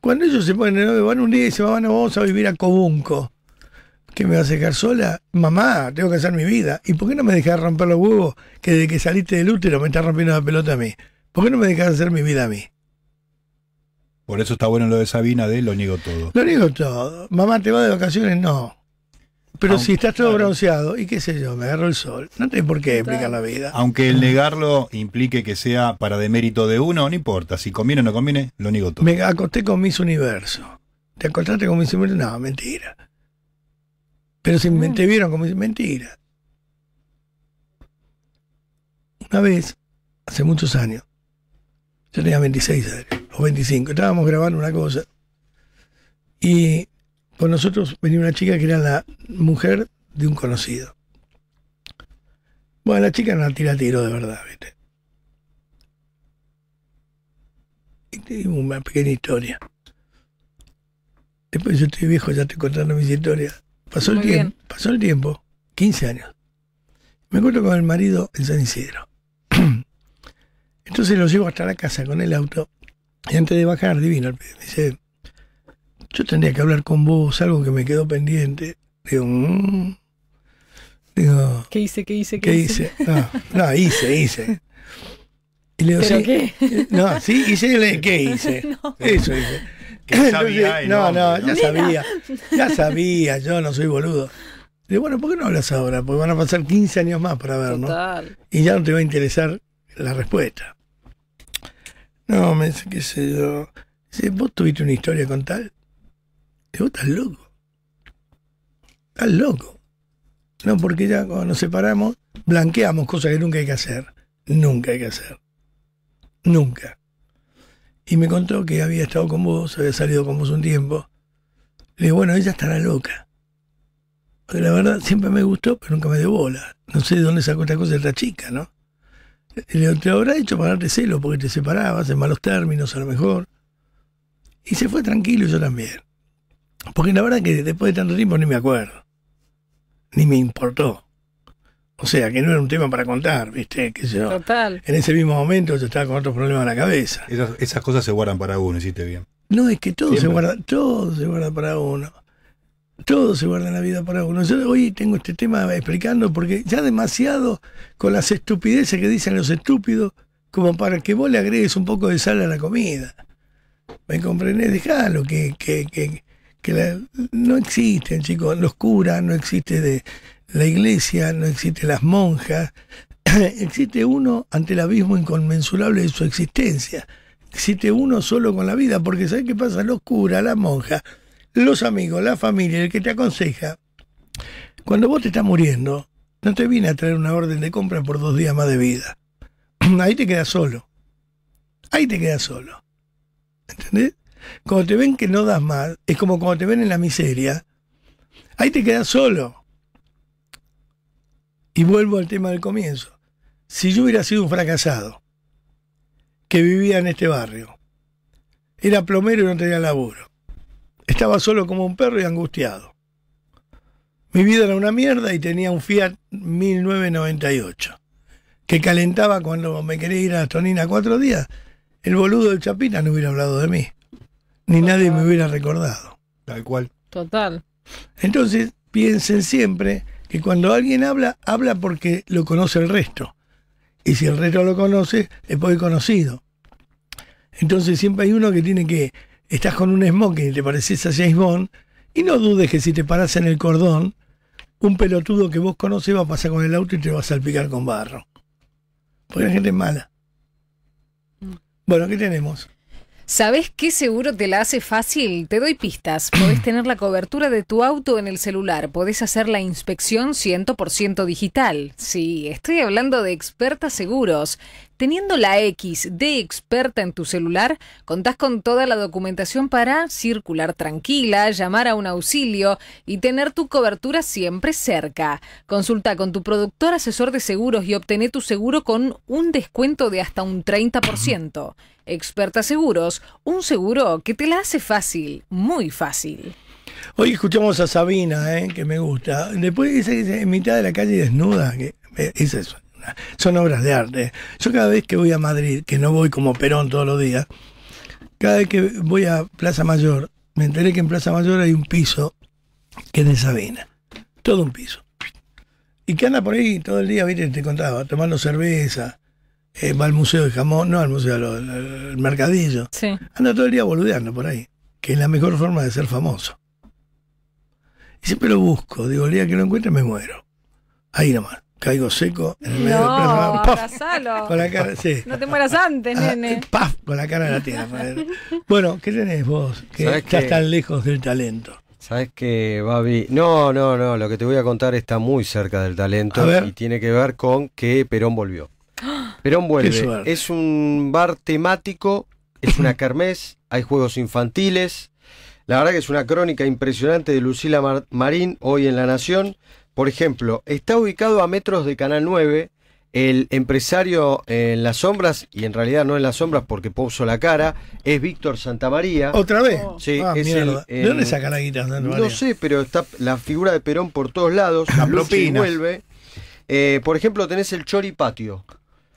Cuando ellos se ponen de nuevo, van un día y se van, vamos a vivir a Cobunco. ¿Qué me vas a dejar sola? Mamá, tengo que hacer mi vida. ¿Y por qué no me dejas romper los huevos que desde que saliste del útero me estás rompiendo la pelota a mí? ¿Por qué no me dejas hacer mi vida a mí? Por eso está bueno lo de Sabina de lo niego todo. Lo niego todo. Mamá, ¿te va de vacaciones? No. Pero si estás todo bronceado, y qué sé yo, me agarro el sol. No tenés por qué explicar la vida. Aunque el negarlo implique que sea para demérito de uno, no importa. Si conviene o no conviene, lo niego todo. Me acosté con mis universo. ¿Te acostaste con mis universos, No, mentira. Pero se me mm. vieron como dice mentira. Una vez, hace muchos años, yo tenía 26 años, o 25, estábamos grabando una cosa y con nosotros venía una chica que era la mujer de un conocido. Bueno, la chica no la tira tiro de verdad, ¿viste? Y una pequeña historia. Después yo estoy viejo, ya estoy contando mis historias. Pasó el tiempo, pasó el tiempo, 15 años. Me encuentro con el marido en San Isidro. Entonces lo llevo hasta la casa con el auto. Y antes de bajar, divino, me dice, yo tendría que hablar con vos, algo que me quedó pendiente. Digo, mmm. Digo, ¿qué hice? ¿Qué hice? ¿Qué, hice? Ah, no, hice, hice. Y le digo, qué? Eh, no, sí, hice, ¿qué hice? Eso hice sabía no, no, ya sabía. Ya sabía, yo no soy boludo. Digo, bueno, ¿por qué no hablas ahora? Porque van a pasar 15 años más para ver Total. Y ya no te va a interesar la respuesta. No, me dice, qué sé yo. vos tuviste una historia con tal. ¿Vos estás loco. Estás loco. No, porque ya cuando nos separamos, blanqueamos cosas que nunca hay que hacer. Nunca hay que hacer. Nunca y me contó que había estado con vos, había salido con vos un tiempo. Le dije, bueno, ella estará loca. Porque la verdad siempre me gustó, pero nunca me dio bola. No sé de dónde sacó esta cosa esta chica, ¿no? le digo, te habrá hecho para celos celo porque te separabas en malos términos a lo mejor. Y se fue tranquilo yo también. Porque la verdad que después de tanto tiempo ni me acuerdo. Ni me importó. O sea, que no era un tema para contar, ¿viste? que Total. En ese mismo momento yo estaba con otros problemas en la cabeza. Esas, cosas se guardan para uno, hiciste bien. No, es que todo se guarda, todo se guarda para uno. Todo se guarda en la vida para uno. Yo hoy tengo este tema explicando porque ya demasiado con las estupideces que dicen los estúpidos, como para que vos le agregues un poco de sal a la comida. ¿Me comprendés? Dejalo, que, que, que, no existen, chicos. Los curas no existe de, la iglesia, no existen las monjas, existe uno ante el abismo inconmensurable de su existencia. Existe uno solo con la vida, porque ¿sabes qué pasa? Los curas, las monjas, los amigos, la familia, el que te aconseja. Cuando vos te estás muriendo, no te viene a traer una orden de compra por dos días más de vida. Ahí te quedas solo. Ahí te quedas solo. ¿Entendés? Cuando te ven que no das más, es como cuando te ven en la miseria. Ahí te quedas solo. Y vuelvo al tema del comienzo. Si yo hubiera sido un fracasado, que vivía en este barrio, era plomero y no tenía laburo, estaba solo como un perro y angustiado. Mi vida era una mierda y tenía un Fiat 1998, que calentaba cuando me quería ir a Tonina cuatro días. El boludo del Chapita no hubiera hablado de mí, ni nadie me hubiera recordado. Tal cual. Total. Entonces, piensen siempre cuando alguien habla, habla porque lo conoce el resto. Y si el resto lo conoce, es porque conocido. Entonces siempre hay uno que tiene que, estás con un smoking y te pareces a James y no dudes que si te paras en el cordón, un pelotudo que vos conoces va a pasar con el auto y te va a salpicar con barro. Porque la gente es mala. Mm. Bueno, ¿qué tenemos? ¿Sabes qué seguro te la hace fácil? Te doy pistas. Podés tener la cobertura de tu auto en el celular. Podés hacer la inspección 100% digital. Sí, estoy hablando de expertas Seguros. Teniendo la X de experta en tu celular, contás con toda la documentación para circular tranquila, llamar a un auxilio y tener tu cobertura siempre cerca. Consulta con tu productor asesor de seguros y obtené tu seguro con un descuento de hasta un 30%. Experta Seguros, un seguro que te la hace fácil, muy fácil. Hoy escuchamos a Sabina, ¿eh? que me gusta. Después dice en mitad de la calle desnuda, que eh, es eso son obras de arte. Yo cada vez que voy a Madrid, que no voy como Perón todos los días, cada vez que voy a Plaza Mayor, me enteré que en Plaza Mayor hay un piso que es de Sabina. Todo un piso. Y que anda por ahí todo el día, ¿viste? te contaba, tomando cerveza, eh, va al museo de jamón, no al museo, al, mercadillo. Sí. Anda todo el día boludeando por ahí, que es la mejor forma de ser famoso. Y siempre lo busco, digo, el día que lo encuentre me muero. Ahí nomás. Caigo seco no, la No te mueras antes, ah, nene. Paf, con la cara de la tierra. bueno, ¿qué tenés vos? Que estás tan lejos del talento. Sabes que, Babi, no, no, no, lo que te voy a contar está muy cerca del talento y tiene que ver con que Perón volvió. Perón vuelve. Es un bar temático, es una carmes hay juegos infantiles. La verdad que es una crónica impresionante de Lucila Marín hoy en La Nación. Por ejemplo, está ubicado a metros de Canal 9, el empresario en las sombras, y en realidad no en las sombras porque puso la cara, es Víctor Santamaría. ¿Otra vez? Oh. Sí, ah, es saca la guita No sé, pero está la figura de Perón por todos lados. La propina. vuelve. Eh, por ejemplo, tenés el choripatio.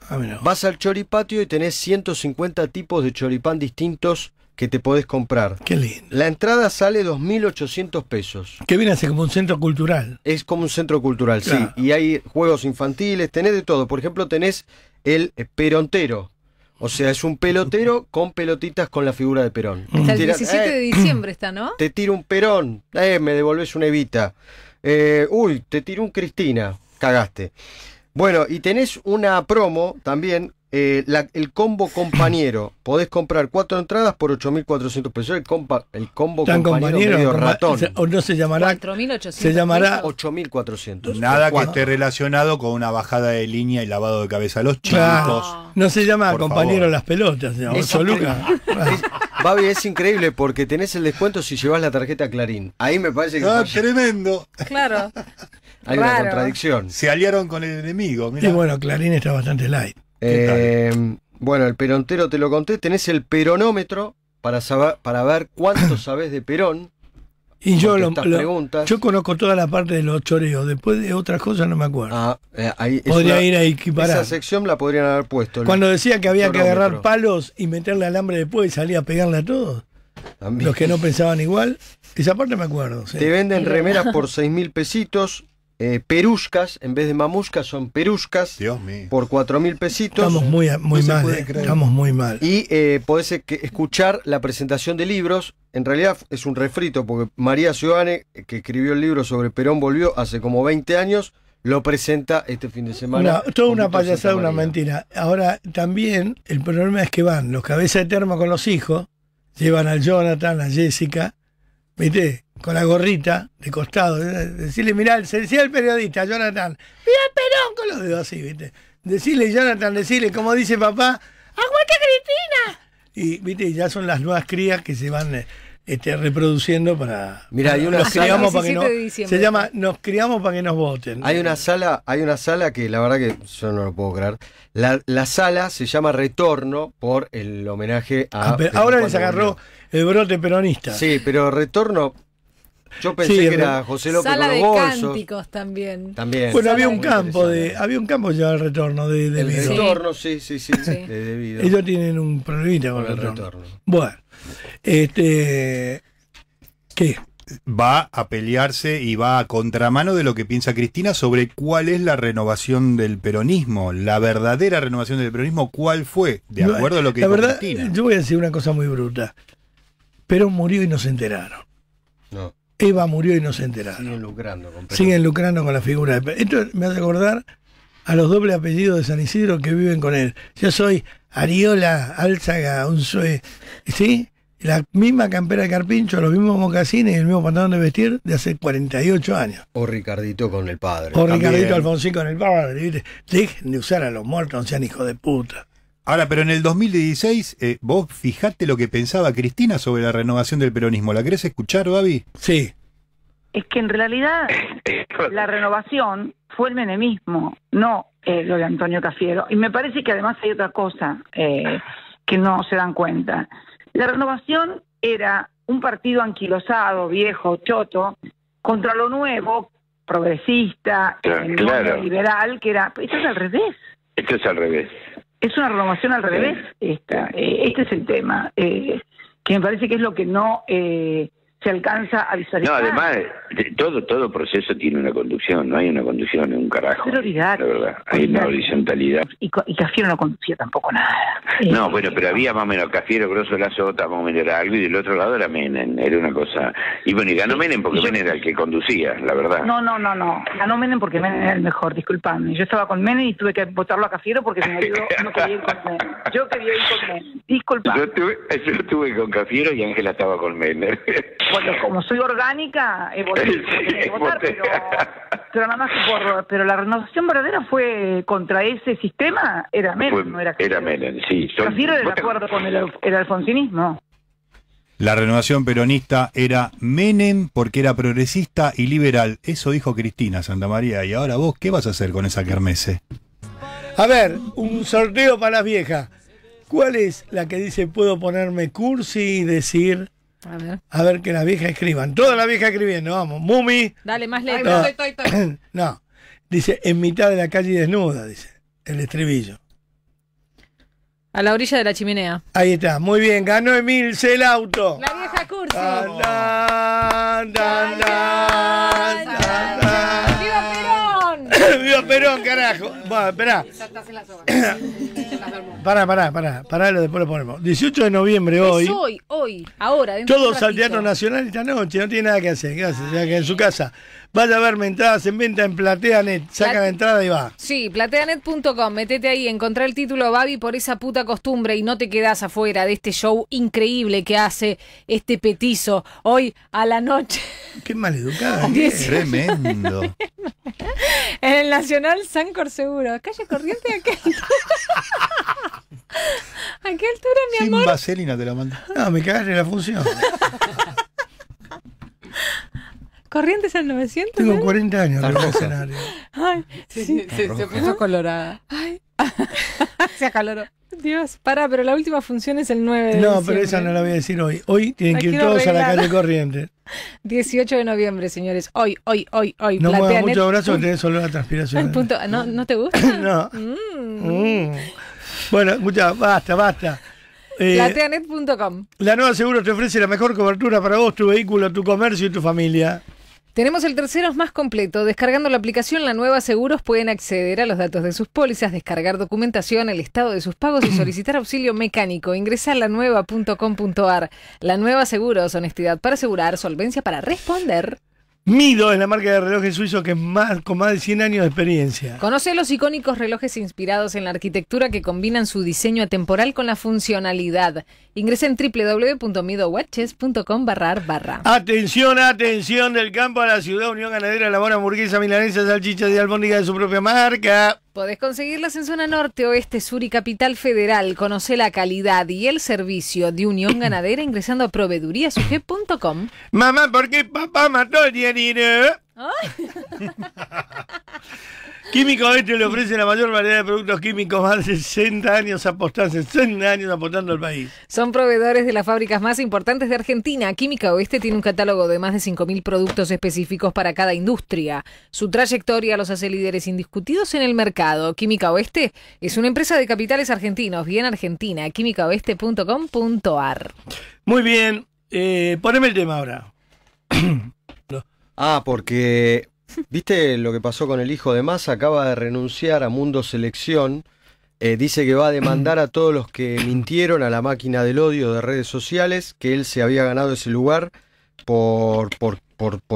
Ah, Vas al choripatio y tenés 150 tipos de choripán distintos que te podés comprar. Qué lindo. La entrada sale 2.800 pesos. Que viene hace como un centro cultural. Es como un centro cultural, sí. Y hay juegos infantiles, tenés de todo. Por ejemplo, tenés el eh, perontero. O sea, es un pelotero con pelotitas con la figura de Perón. Hasta el 17 eh, de diciembre está, ¿no? Te tiro un Perón, eh, me devolves una Evita. Eh, uy, te tiro un Cristina, cagaste. Bueno, y tenés una promo también eh, el combo compañero, podés comprar cuatro entradas por 8.400 pesos. El, combo compañero, ratón. O no se llamará. Se llamará 8.400. Nada que esté relacionado con una bajada de línea y lavado de cabeza los chicos. no se llama compañero las pelotas, se Babi, es increíble porque tenés el descuento si llevas la tarjeta Clarín. Ahí me parece que. ¡Ah, tremendo! Claro. Hay una contradicción. Se aliaron con el enemigo. Y bueno, Clarín está bastante light. Em, bueno, el perontero te lo conté. Tenés el peronómetro para, saber, para ver cuánto sabés de Perón. Y yo lo, yo conozco toda la parte de los choreos, después de otras cosas no me acuerdo. Ah, eh, Podría ir a equiparar. Esa sección la podrían haber puesto. Cuando decía que había que agarrar palos y meterle alambre después y salir a pegarle a todos. Los que no pensaban igual, esa parte me acuerdo. Te venden remeras por seis mil pesitos, eh, peruscas, en vez de mamuscas, son peruscas por cuatro mil pesitos. Estamos muy, muy mal, eh. estamos muy mal. Y eh, podés eh, escuchar la presentación de libros. En realidad es un refrito, porque María Ciudadane, que escribió el libro sobre Perón, volvió hace como 20 años, lo presenta este fin de semana. todo toda una payasada, una mentira. Ahora, también el problema es que van los cabezas de termo con los hijos, llevan al Jonathan, a Jessica, ¿viste? con la gorrita de costado, decirle, mirá, se decía el periodista, Jonathan, mirá Perón con los dedos así, ¿viste? Decirle, Jonathan, decirle, como dice papá, ¡aguanta Cristina! Y, ¿viste? ya son las nuevas crías que se van este, reproduciendo para... Mira, hay una nos Criamos para que se llama Nos criamos para que nos voten. Hay una sala, hay una sala que la verdad que yo no lo puedo creer. La, sala se llama Retorno por el homenaje a... Ah, ahora les agarró el brote peronista. Sí, pero Retorno yo pensé que era José López Sala de cánticos también. También. Bueno, había un campo de había un campo ya al retorno de, El retorno, sí, sí, sí, Ellos tienen un problemita con, el retorno. Bueno. Este ¿qué? va a pelearse y va a contramano de lo que piensa Cristina sobre cuál es la renovación del peronismo, la verdadera renovación del peronismo, cuál fue, de acuerdo a lo que la verdad, Yo voy a decir una cosa muy bruta. Perón murió y no se enteraron. No. Eva murió y no se enteraron. Siguen lucrando con, Siguen lucrando con la figura de Esto me hace acordar a los dobles apellidos de San Isidro que viven con él. Yo soy Ariola, Alzaga, Unzue, ¿sí? La misma campera de carpincho, los mismos mocasines y el mismo pantalón de vestir de hace 48 años. O Ricardito con el padre. O Ricardito Alfonsín con el padre. Dejen de usar a los muertos, sean hijos de puta. Ahora, pero en el 2016, eh, vos fijate lo que pensaba Cristina sobre la renovación del peronismo. ¿La querés escuchar, Babi? Sí. Es que en realidad la renovación fue el menemismo, no eh, lo de Antonio Cafiero. Y me parece que además hay otra cosa eh, que no se dan cuenta. La renovación era un partido anquilosado, viejo, choto, contra lo nuevo, progresista, liberal, que era... Esto es al revés. Esto es al revés es una renovación al revés eh, este es el tema, eh, que me parece que es lo que no eh, se alcanza a visualizar. No, además, todo todo proceso tiene una conducción, no hay una conducción, en un carajo. La hay una horizontalidad. Y, Cafiero no conducía tampoco nada. No, eh, bueno, pero había más o menos Cafiero, Grosso, la Sota, o menos era algo, y del otro lado era Menem, era una cosa. Y bueno, y ganó Menem porque Menem era el que conducía, la verdad. No, no, no, no, ganó Menem porque Menem era el mejor, disculpame. Yo estaba con Menem y tuve que votarlo a Cafiero porque me ayudó no quería ir con Menem. Yo quería ir con Menem, disculpame. Yo estuve, yo con Cafiero y Ángela estaba con Menem. bueno, como soy orgánica, pero, nada más pero la renovación verdadera fue contra ese sistema, era Menem, no era Era Menem, sí. de acuerdo con el, alfonsinismo. La renovación peronista era Menem porque era progresista y liberal. Eso dijo Cristina Santa María Y ahora vos, ¿qué vas a hacer con esa kermese? A ver, un sorteo para las viejas. ¿Cuál es la que dice puedo ponerme cursi y decir a ver. que la vieja escriban. Toda la vieja escribiendo, vamos. Mumi. Dale, más lento. No. no. Dice, en mitad de la calle desnuda, dice. El estribillo. A la orilla de la chimenea. Ahí está, muy bien, ganó Emilce el auto. La vieja cursi. ¡Viva Perón! ¡Viva Perón, carajo! Bueno, esperá. Pará, pará, pará, para. después lo ponemos. 18 de noviembre hoy. hoy, hoy, ahora. Todos al Teatro Nacional esta noche, no tiene nada que hacer, gracias, o que en su casa. Vaya a ver entradas en venta en PlateaNet. Saca la entrada y va. Sí, plateanet.com. Metete ahí, encontrá el título Babi por esa puta costumbre y no te quedas afuera de este show increíble que hace este petizo hoy a la noche. Qué maleducada. tremendo. en el Nacional Sancor Seguro. Calle Corriente, ¿a qué altura? ¿A qué altura, mi amor? Sin vaselina te la mando. No, me cagaste la función. Corrientes el 900. Tengo 40 ¿eh? años en Ay, escenario. se puso colorada. Ay. se acaloró. Dios, para, pero la última función es el 9 de No, pero esa no la voy a decir hoy. Hoy tienen que ir todos a la calle Corrientes. 18 de noviembre, señores. Hoy, hoy, hoy, hoy. No muevas mucho abrazo, que tenés solo la transpiración. ¿No, ¿No te gusta? no. Mm. Mm. Bueno, escucha, basta, basta. Eh, Plateanet.com. La Nueva seguro te ofrece la mejor cobertura para vos, tu vehículo, tu comercio y tu familia. Tenemos el tercero más completo. Descargando la aplicación La Nueva Seguros pueden acceder a los datos de sus pólizas, descargar documentación, el estado de sus pagos y solicitar auxilio mecánico. Ingresa a nueva.com.ar, La Nueva Seguros, honestidad para asegurar, solvencia para responder. Mido es la marca de relojes suizo que más, con más de 100 años de experiencia. Conoce los icónicos relojes inspirados en la arquitectura que combinan su diseño atemporal con la funcionalidad. Ingresa en www.midowatches.com barra. Atención, atención, del campo a la ciudad Unión Ganadera elabora hamburguesa milanesa, salchicha y albóndigas de su propia marca. Podés conseguirlas en zona norte, oeste, sur y capital federal. Conoce la calidad y el servicio de Unión Ganadera ingresando a proveeduríasug.com. Mamá, ¿por qué papá mató el diario? Química Oeste le ofrece la mayor variedad de productos químicos, más de 60 años apostando, 60 años aportando al país. Son proveedores de las fábricas más importantes de Argentina. Química Oeste tiene un catálogo de más de 5.000 productos específicos para cada industria. Su trayectoria los hace líderes indiscutidos en el mercado. Química Oeste es una empresa de capitales argentinos, bien argentina, químicaoeste.com.ar. Muy bien, eh, poneme el tema ahora. Ah, porque ¿Viste lo que pasó con el hijo de Massa? Acaba de renunciar a Mundo Selección. Eh, dice que va a demandar a todos los que mintieron a la máquina del odio de redes sociales, que él se había ganado ese lugar por, por,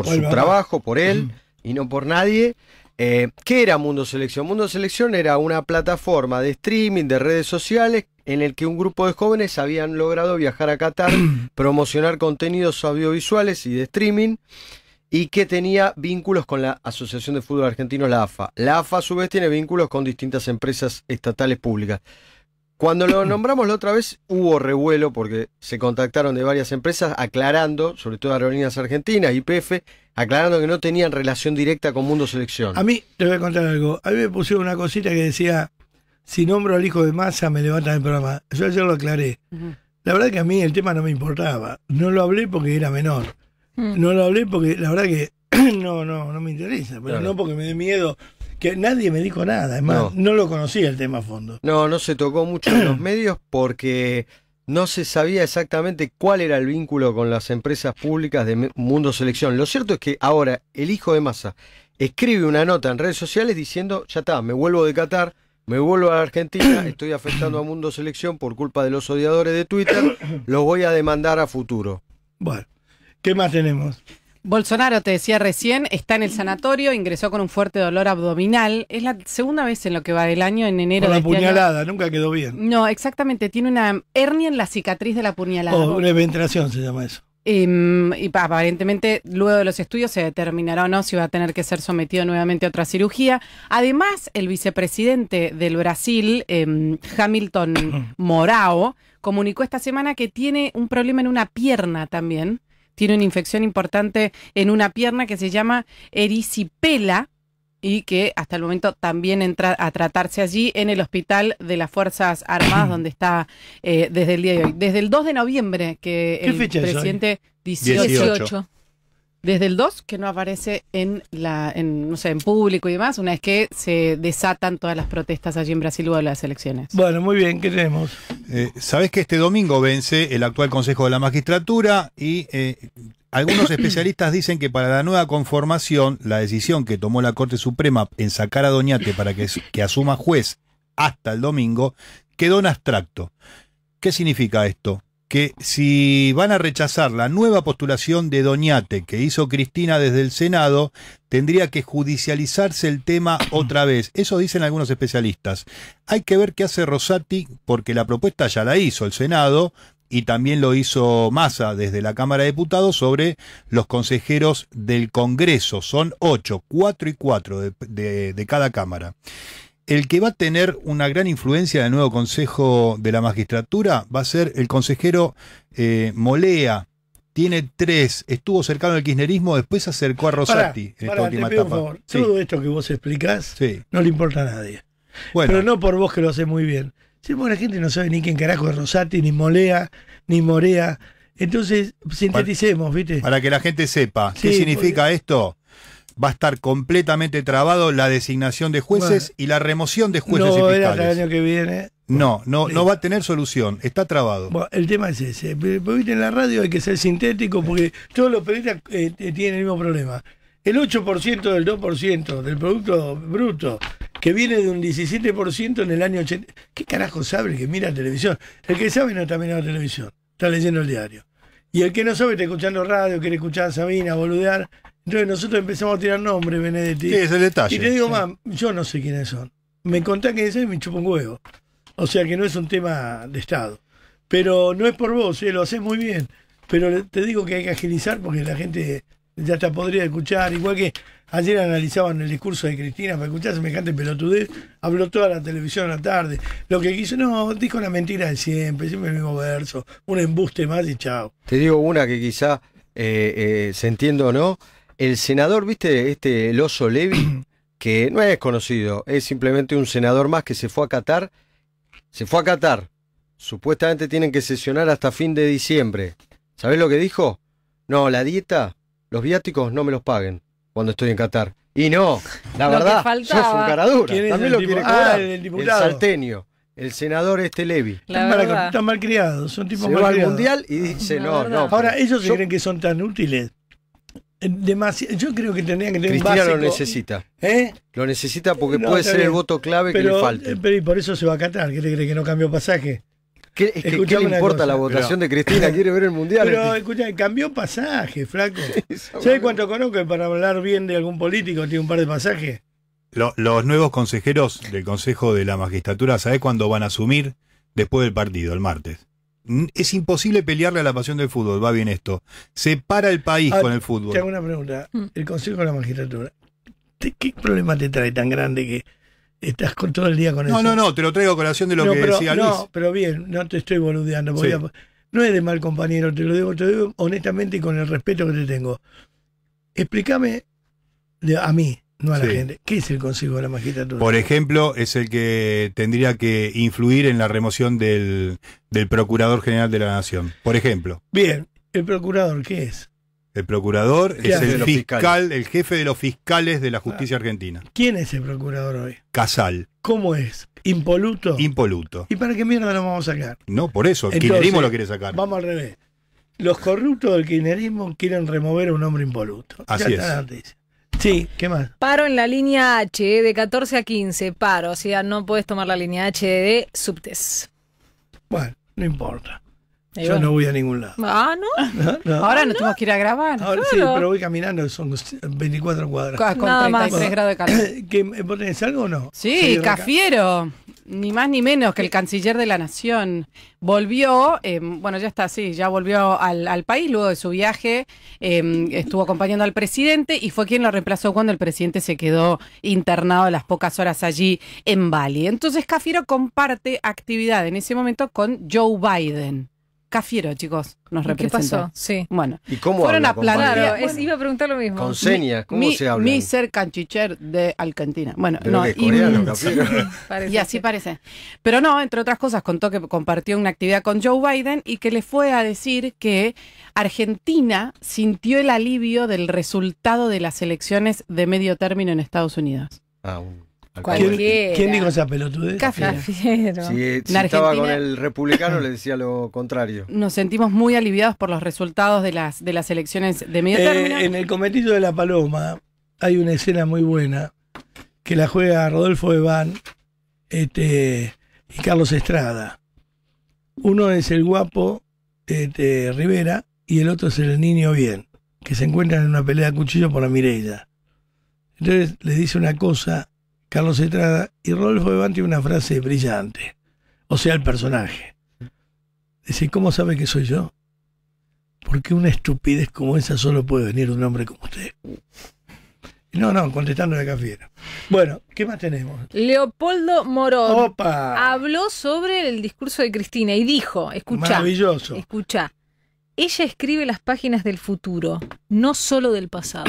su trabajo, por él y no por nadie. Eh, ¿Qué era Mundo Selección? Mundo Selección era una plataforma de streaming, de redes sociales, en el que un grupo de jóvenes habían logrado viajar a Qatar, promocionar contenidos audiovisuales y de streaming y que tenía vínculos con la Asociación de Fútbol Argentino, la AFA. La AFA a su vez tiene vínculos con distintas empresas estatales públicas. Cuando lo nombramos la otra vez hubo revuelo porque se contactaron de varias empresas aclarando, sobre todo Aerolíneas Argentinas, IPF, aclarando que no tenían relación directa con Mundo Selección. A mí, te voy a contar algo. A mí me pusieron una cosita que decía, si nombro al hijo de Massa me levantan el programa. Yo ayer lo aclaré. La verdad que a mí el tema no me importaba. No lo hablé porque era menor. Mm. No lo hablé porque la verdad que no, no, no me interesa, pero no porque me dé miedo. Que nadie me dijo nada, además no. lo conocía el tema a fondo. No, no se tocó mucho en los medios porque no se sabía exactamente cuál era el vínculo con las empresas públicas de Mundo Selección. Lo cierto es que ahora el hijo de Massa escribe una nota en redes sociales diciendo, ya está, me vuelvo de Qatar, me vuelvo a Argentina, estoy afectando a Mundo Selección por culpa de los odiadores de Twitter, los voy a demandar a futuro. Bueno. ¿Qué más tenemos? Bolsonaro, te decía recién, está en el sanatorio, ingresó con un fuerte dolor abdominal. Es la segunda vez en lo que va del año, en enero. Con la este puñalada, nunca quedó bien. No, exactamente, tiene una hernia en la cicatriz de la puñalada. O oh, una ventilación se llama eso. Em, y, aparentemente luego de los estudios se determinará o no si va a tener que ser sometido nuevamente a otra cirugía. Además, el vicepresidente del Brasil, em, Hamilton Morao, comunicó esta semana que tiene un problema en una pierna también tiene una infección importante en una pierna que se llama erisipela y que hasta el momento también entra a tratarse allí en el Hospital de las Fuerzas Armadas, donde está eh, desde el día de hoy. Desde el 2 de noviembre que el presidente... 18 desde el 2 que no aparece en la no en público y demás, una vez que se desatan todas las protestas allí en Brasil luego de las elecciones. Bueno, muy bien, ¿qué tenemos? Eh, Sabés que este domingo vence el actual Consejo de la Magistratura y eh, algunos especialistas dicen que para la nueva conformación, la decisión que tomó la Corte Suprema en sacar a Doñate para que, que asuma juez hasta el domingo quedó en abstracto. ¿Qué significa esto? que si van a rechazar la nueva postulación de Doñate que hizo Cristina desde el Senado, tendría que judicializarse el tema otra vez. Eso dicen algunos especialistas. Hay que ver qué hace Rosati, porque la propuesta ya la hizo el Senado y también lo hizo Massa desde la Cámara de Diputados sobre los consejeros del Congreso. Son ocho, cuatro y cuatro de, de cada Cámara el que va a tener una gran influencia en el nuevo Consejo de la Magistratura va a ser el consejero eh, Molea. Tiene tres, estuvo cercano al kirchnerismo, después se acercó a Rosati en esta última etapa. Favor, Todo esto que vos explicás no le importa a nadie. Bueno. Pero no por vos que lo sé muy bien. Si la gente no sabe ni quién carajo es Rosati, ni Molea, ni Morea. Entonces, sinteticemos, ¿viste? Para que la gente sepa, ¿qué significa esto? va a estar completamente trabado la designación de jueces y la remoción de jueces no y fiscales. el año que viene. No, no, va a tener solución, está trabado. el tema es ese. En la radio hay que ser sintético porque todos los periodistas eh, tienen el mismo problema. El 8% del 2% del Producto Bruto, que viene de un 17% en el año 80. ¿Qué carajo sabe el que mira televisión? El que sabe no está mirando televisión, está leyendo el diario. Y el que no sabe está escuchando radio, quiere escuchar a Sabina, boludear. Entonces nosotros empezamos a tirar nombres, Benedetti. Sí, es detalle. Y te digo, más, yo no sé quiénes son. Me contás que ese me chupó un huevo. O sea que no es un tema de Estado. Pero no es por vos, eh, lo haces muy bien. Pero te digo que hay que agilizar porque la gente ya te podría escuchar. Igual que ayer analizaban el discurso de Cristina para escuchar semejante pelotudez. Habló toda la televisión a la tarde. Lo que quiso, no, dijo una mentira de siempre, siempre el mismo verso. Un embuste más y chao. Te digo una que quizá eh, eh, se entiende o no el senador, viste, este, el oso Levi, que no es conocido, es simplemente un senador más que se fue a Qatar, se fue a Qatar, supuestamente tienen que sesionar hasta fin de diciembre. ¿Sabés lo que dijo? No, la dieta, los viáticos no me los paguen cuando estoy en Qatar. Y no, la verdad, sos un caradura. También lo quiere ah, el, el, salteño, el senador este Levi. Están mal, criados, son tipos Se va al mundial y dice, no, no. Ahora, ellos creen que son tan útiles yo creo que tendrían que tener Cristina básico. lo necesita. ¿Eh? Lo necesita porque puede ser el voto clave que le falte. Eh, pero y por eso se va a Catar. ¿Qué te crees que no cambió pasaje? ¿Qué, es que, ¿qué le importa la votación de Cristina? Quiere ver el mundial. Pero escucha, cambió pasaje, flaco. ¿Sabes cuánto conozco para hablar bien de algún político? Tiene un par de pasajes. los nuevos consejeros del Consejo de la Magistratura, sabes cuándo van a asumir? Después del partido, el martes es imposible pelearle a la pasión del fútbol, va bien esto. Separa el país ah, con el fútbol. Te hago una pregunta. Mm. El Consejo de la Magistratura, ¿qué problema te trae tan grande que estás con todo el día con eso? No, no, no, te lo traigo a colación de lo que pero, decía Luis. No, pero bien, no te estoy boludeando. no es de mal compañero, te lo digo, honestamente y con el respeto que te tengo. Explícame a mí, no a la gente. ¿Qué es el Consejo de la Magistratura? Por ejemplo, es el que tendría que influir en la remoción del, Procurador General de la Nación, por ejemplo. Bien, ¿el Procurador qué es? El Procurador es el fiscal, el jefe de los fiscales de la justicia ah. argentina. ¿Quién es el Procurador hoy? Casal. ¿Cómo es? ¿Impoluto? Impoluto. ¿Y para qué mierda lo vamos a sacar? No, por eso, el kirchnerismo lo quiere sacar. Vamos al revés. Los corruptos del kirchnerismo quieren remover a un hombre impoluto. Así es. Sí. ¿Qué más? Paro en la línea H ¿eh? de 14 a 15, paro. O sea, no puedes tomar la línea H de subtes. Bueno, no importa. Yo no voy a ningún lado. Ah, no. Ahora no, tenemos que ir a grabar. Ahora, Sí, pero voy caminando, son 24 cuadras. Con, grados de calor. tenés algo o no? Sí, Cafiero, ni más ni menos que el canciller de la nación. Volvió, eh, bueno, ya está, sí, ya volvió al, país luego de su viaje. Em, estuvo acompañando al presidente y fue quien lo reemplazó cuando el presidente se quedó internado las pocas horas allí en Bali. Entonces, Cafiero comparte actividad en ese momento con Joe Biden. Cafiero, chicos, nos representó. ¿Qué pasó? Sí. Bueno. ¿Y cómo Fueron a Claro, iba a preguntar lo mismo. Con señas, ¿cómo se habla? Mi ser canchicher de Argentina. Bueno, no. y, así parece. Pero no, entre otras cosas, contó que compartió una actividad con Joe Biden y que le fue a decir que Argentina sintió el alivio del resultado de las elecciones de medio término en Estados Unidos. Ah, ¿Quién, dijo esa pelotudez? Cafiero. Si, si estaba con el republicano, le decía lo contrario. Nos sentimos muy aliviados por los resultados de las, de las elecciones de medio eh, término. en el cometido de la paloma hay una escena muy buena que la juega Rodolfo Eván este, y Carlos Estrada. Uno es el guapo este, Rivera y el otro es el niño bien, que se encuentran en una pelea de cuchillo por la mirella. Entonces le dice una cosa Carlos Estrada y Rodolfo Devante una frase brillante, o sea, el personaje. Dice, ¿cómo sabe que soy yo? Porque una estupidez como esa solo puede venir un hombre como usted. No, no, contestando la cafiera. Bueno, ¿qué más tenemos? Leopoldo Morón Opa. habló sobre el discurso de Cristina y dijo, escucha, maravilloso. Escucha, ella escribe las páginas del futuro, no solo del pasado.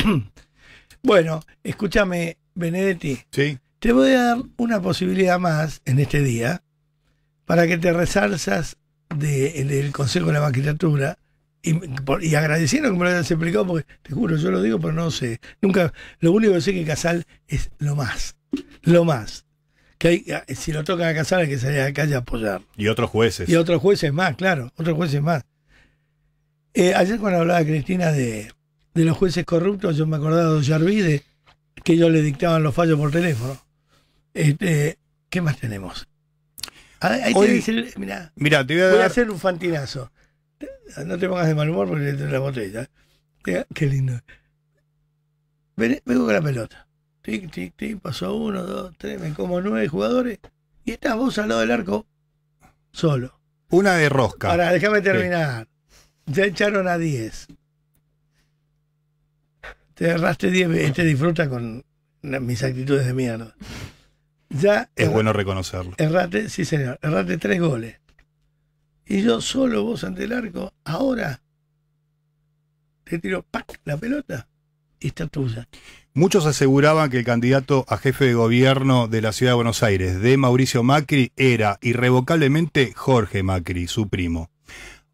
bueno, escúchame, Benedetti. Sí. Te voy a dar una posibilidad más en este día para que te resalzas del Consejo de la Magistratura y, agradeciendo que me lo hayas explicado, porque te juro, yo lo digo, pero no sé. Nunca, lo único que sé que Casal es lo más, lo más. Que ah, si lo toca a Casal hay que salir a la calle apoyar. Y otros jueces. Y otros jueces más, claro, otros jueces más. Eh, ayer cuando hablaba Cristina de, los jueces corruptos, yo me acordaba de Jarvide, que ellos le dictaban los fallos por teléfono. Este, ¿Qué más tenemos? Ah, ahí te mira, mira, voy a, hacer un fantinazo. No te pongas de mal humor porque te la botella. Qué lindo. vengo con la pelota. Tic, tic, tic, pasó uno, dos, tres, me como nueve jugadores. Y estás vos al lado del arco, solo. Una de rosca. Ahora, déjame terminar. Ya echaron a diez. Te agarraste diez te disfruta con mis actitudes de mierda es bueno reconocerlo. Errate, sí señor, errate tres goles. Y yo solo vos ante el arco, ahora te tiro la pelota y está tuya. Muchos aseguraban que el candidato a jefe de gobierno de la ciudad de Buenos Aires, de Mauricio Macri, era irrevocablemente Jorge Macri, su primo.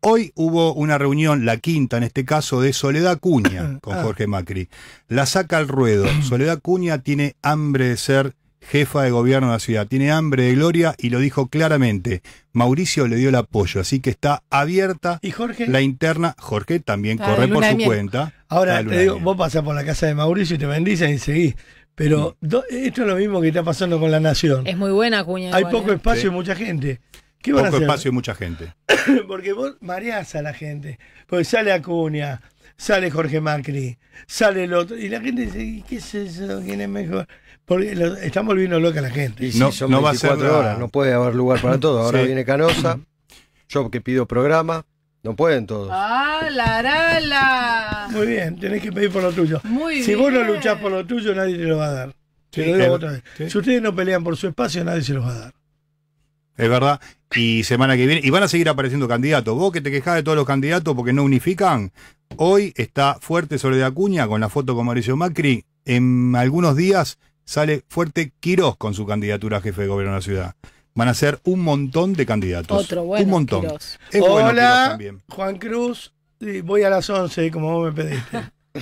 Hoy hubo una reunión, la quinta en este caso, de Soledad Cuña con ah. Jorge Macri. La saca al ruedo. Soledad Cuña tiene hambre de ser jefa de gobierno de la ciudad. Tiene hambre de gloria y lo dijo claramente. Mauricio le dio el apoyo, así que está abierta ¿Y Jorge? la interna. Jorge también corre por su cuenta. Ahora te digo, vos pasás por la casa de Mauricio y te bendices y seguís. Pero esto es lo mismo que está pasando con la nación. Es muy buena, cuña. Hay poco ¿eh? espacio y mucha gente. ¿Qué poco espacio y mucha gente. Porque vos mareás a la gente. Porque sale Acuña, sale Jorge Macri, sale el otro. Y la gente dice, ¿qué es eso? ¿Quién es mejor? Estamos lo, están volviendo loca la gente. Y no, 24 va horas, no puede haber lugar para todo. Ahora viene Canosa, yo que pido programa, no pueden todos. ¡Ah, la, Muy bien, tenés que pedir por lo tuyo. si vos no luchás por lo tuyo, nadie te lo va a dar. lo digo otra vez. Si ustedes no pelean por su espacio, nadie se los va a dar. Es verdad. Y semana que viene. Y van a seguir apareciendo candidatos. Vos que te quejás de todos los candidatos porque no unifican. Hoy está fuerte sobre de Acuña con la foto con Mauricio Macri. En algunos días sale fuerte Quirós con su candidatura a jefe de gobierno de la ciudad. Van a ser un montón de candidatos. Otro, bueno. Un montón. Hola, Juan Cruz. voy a las 11, como vos me pediste.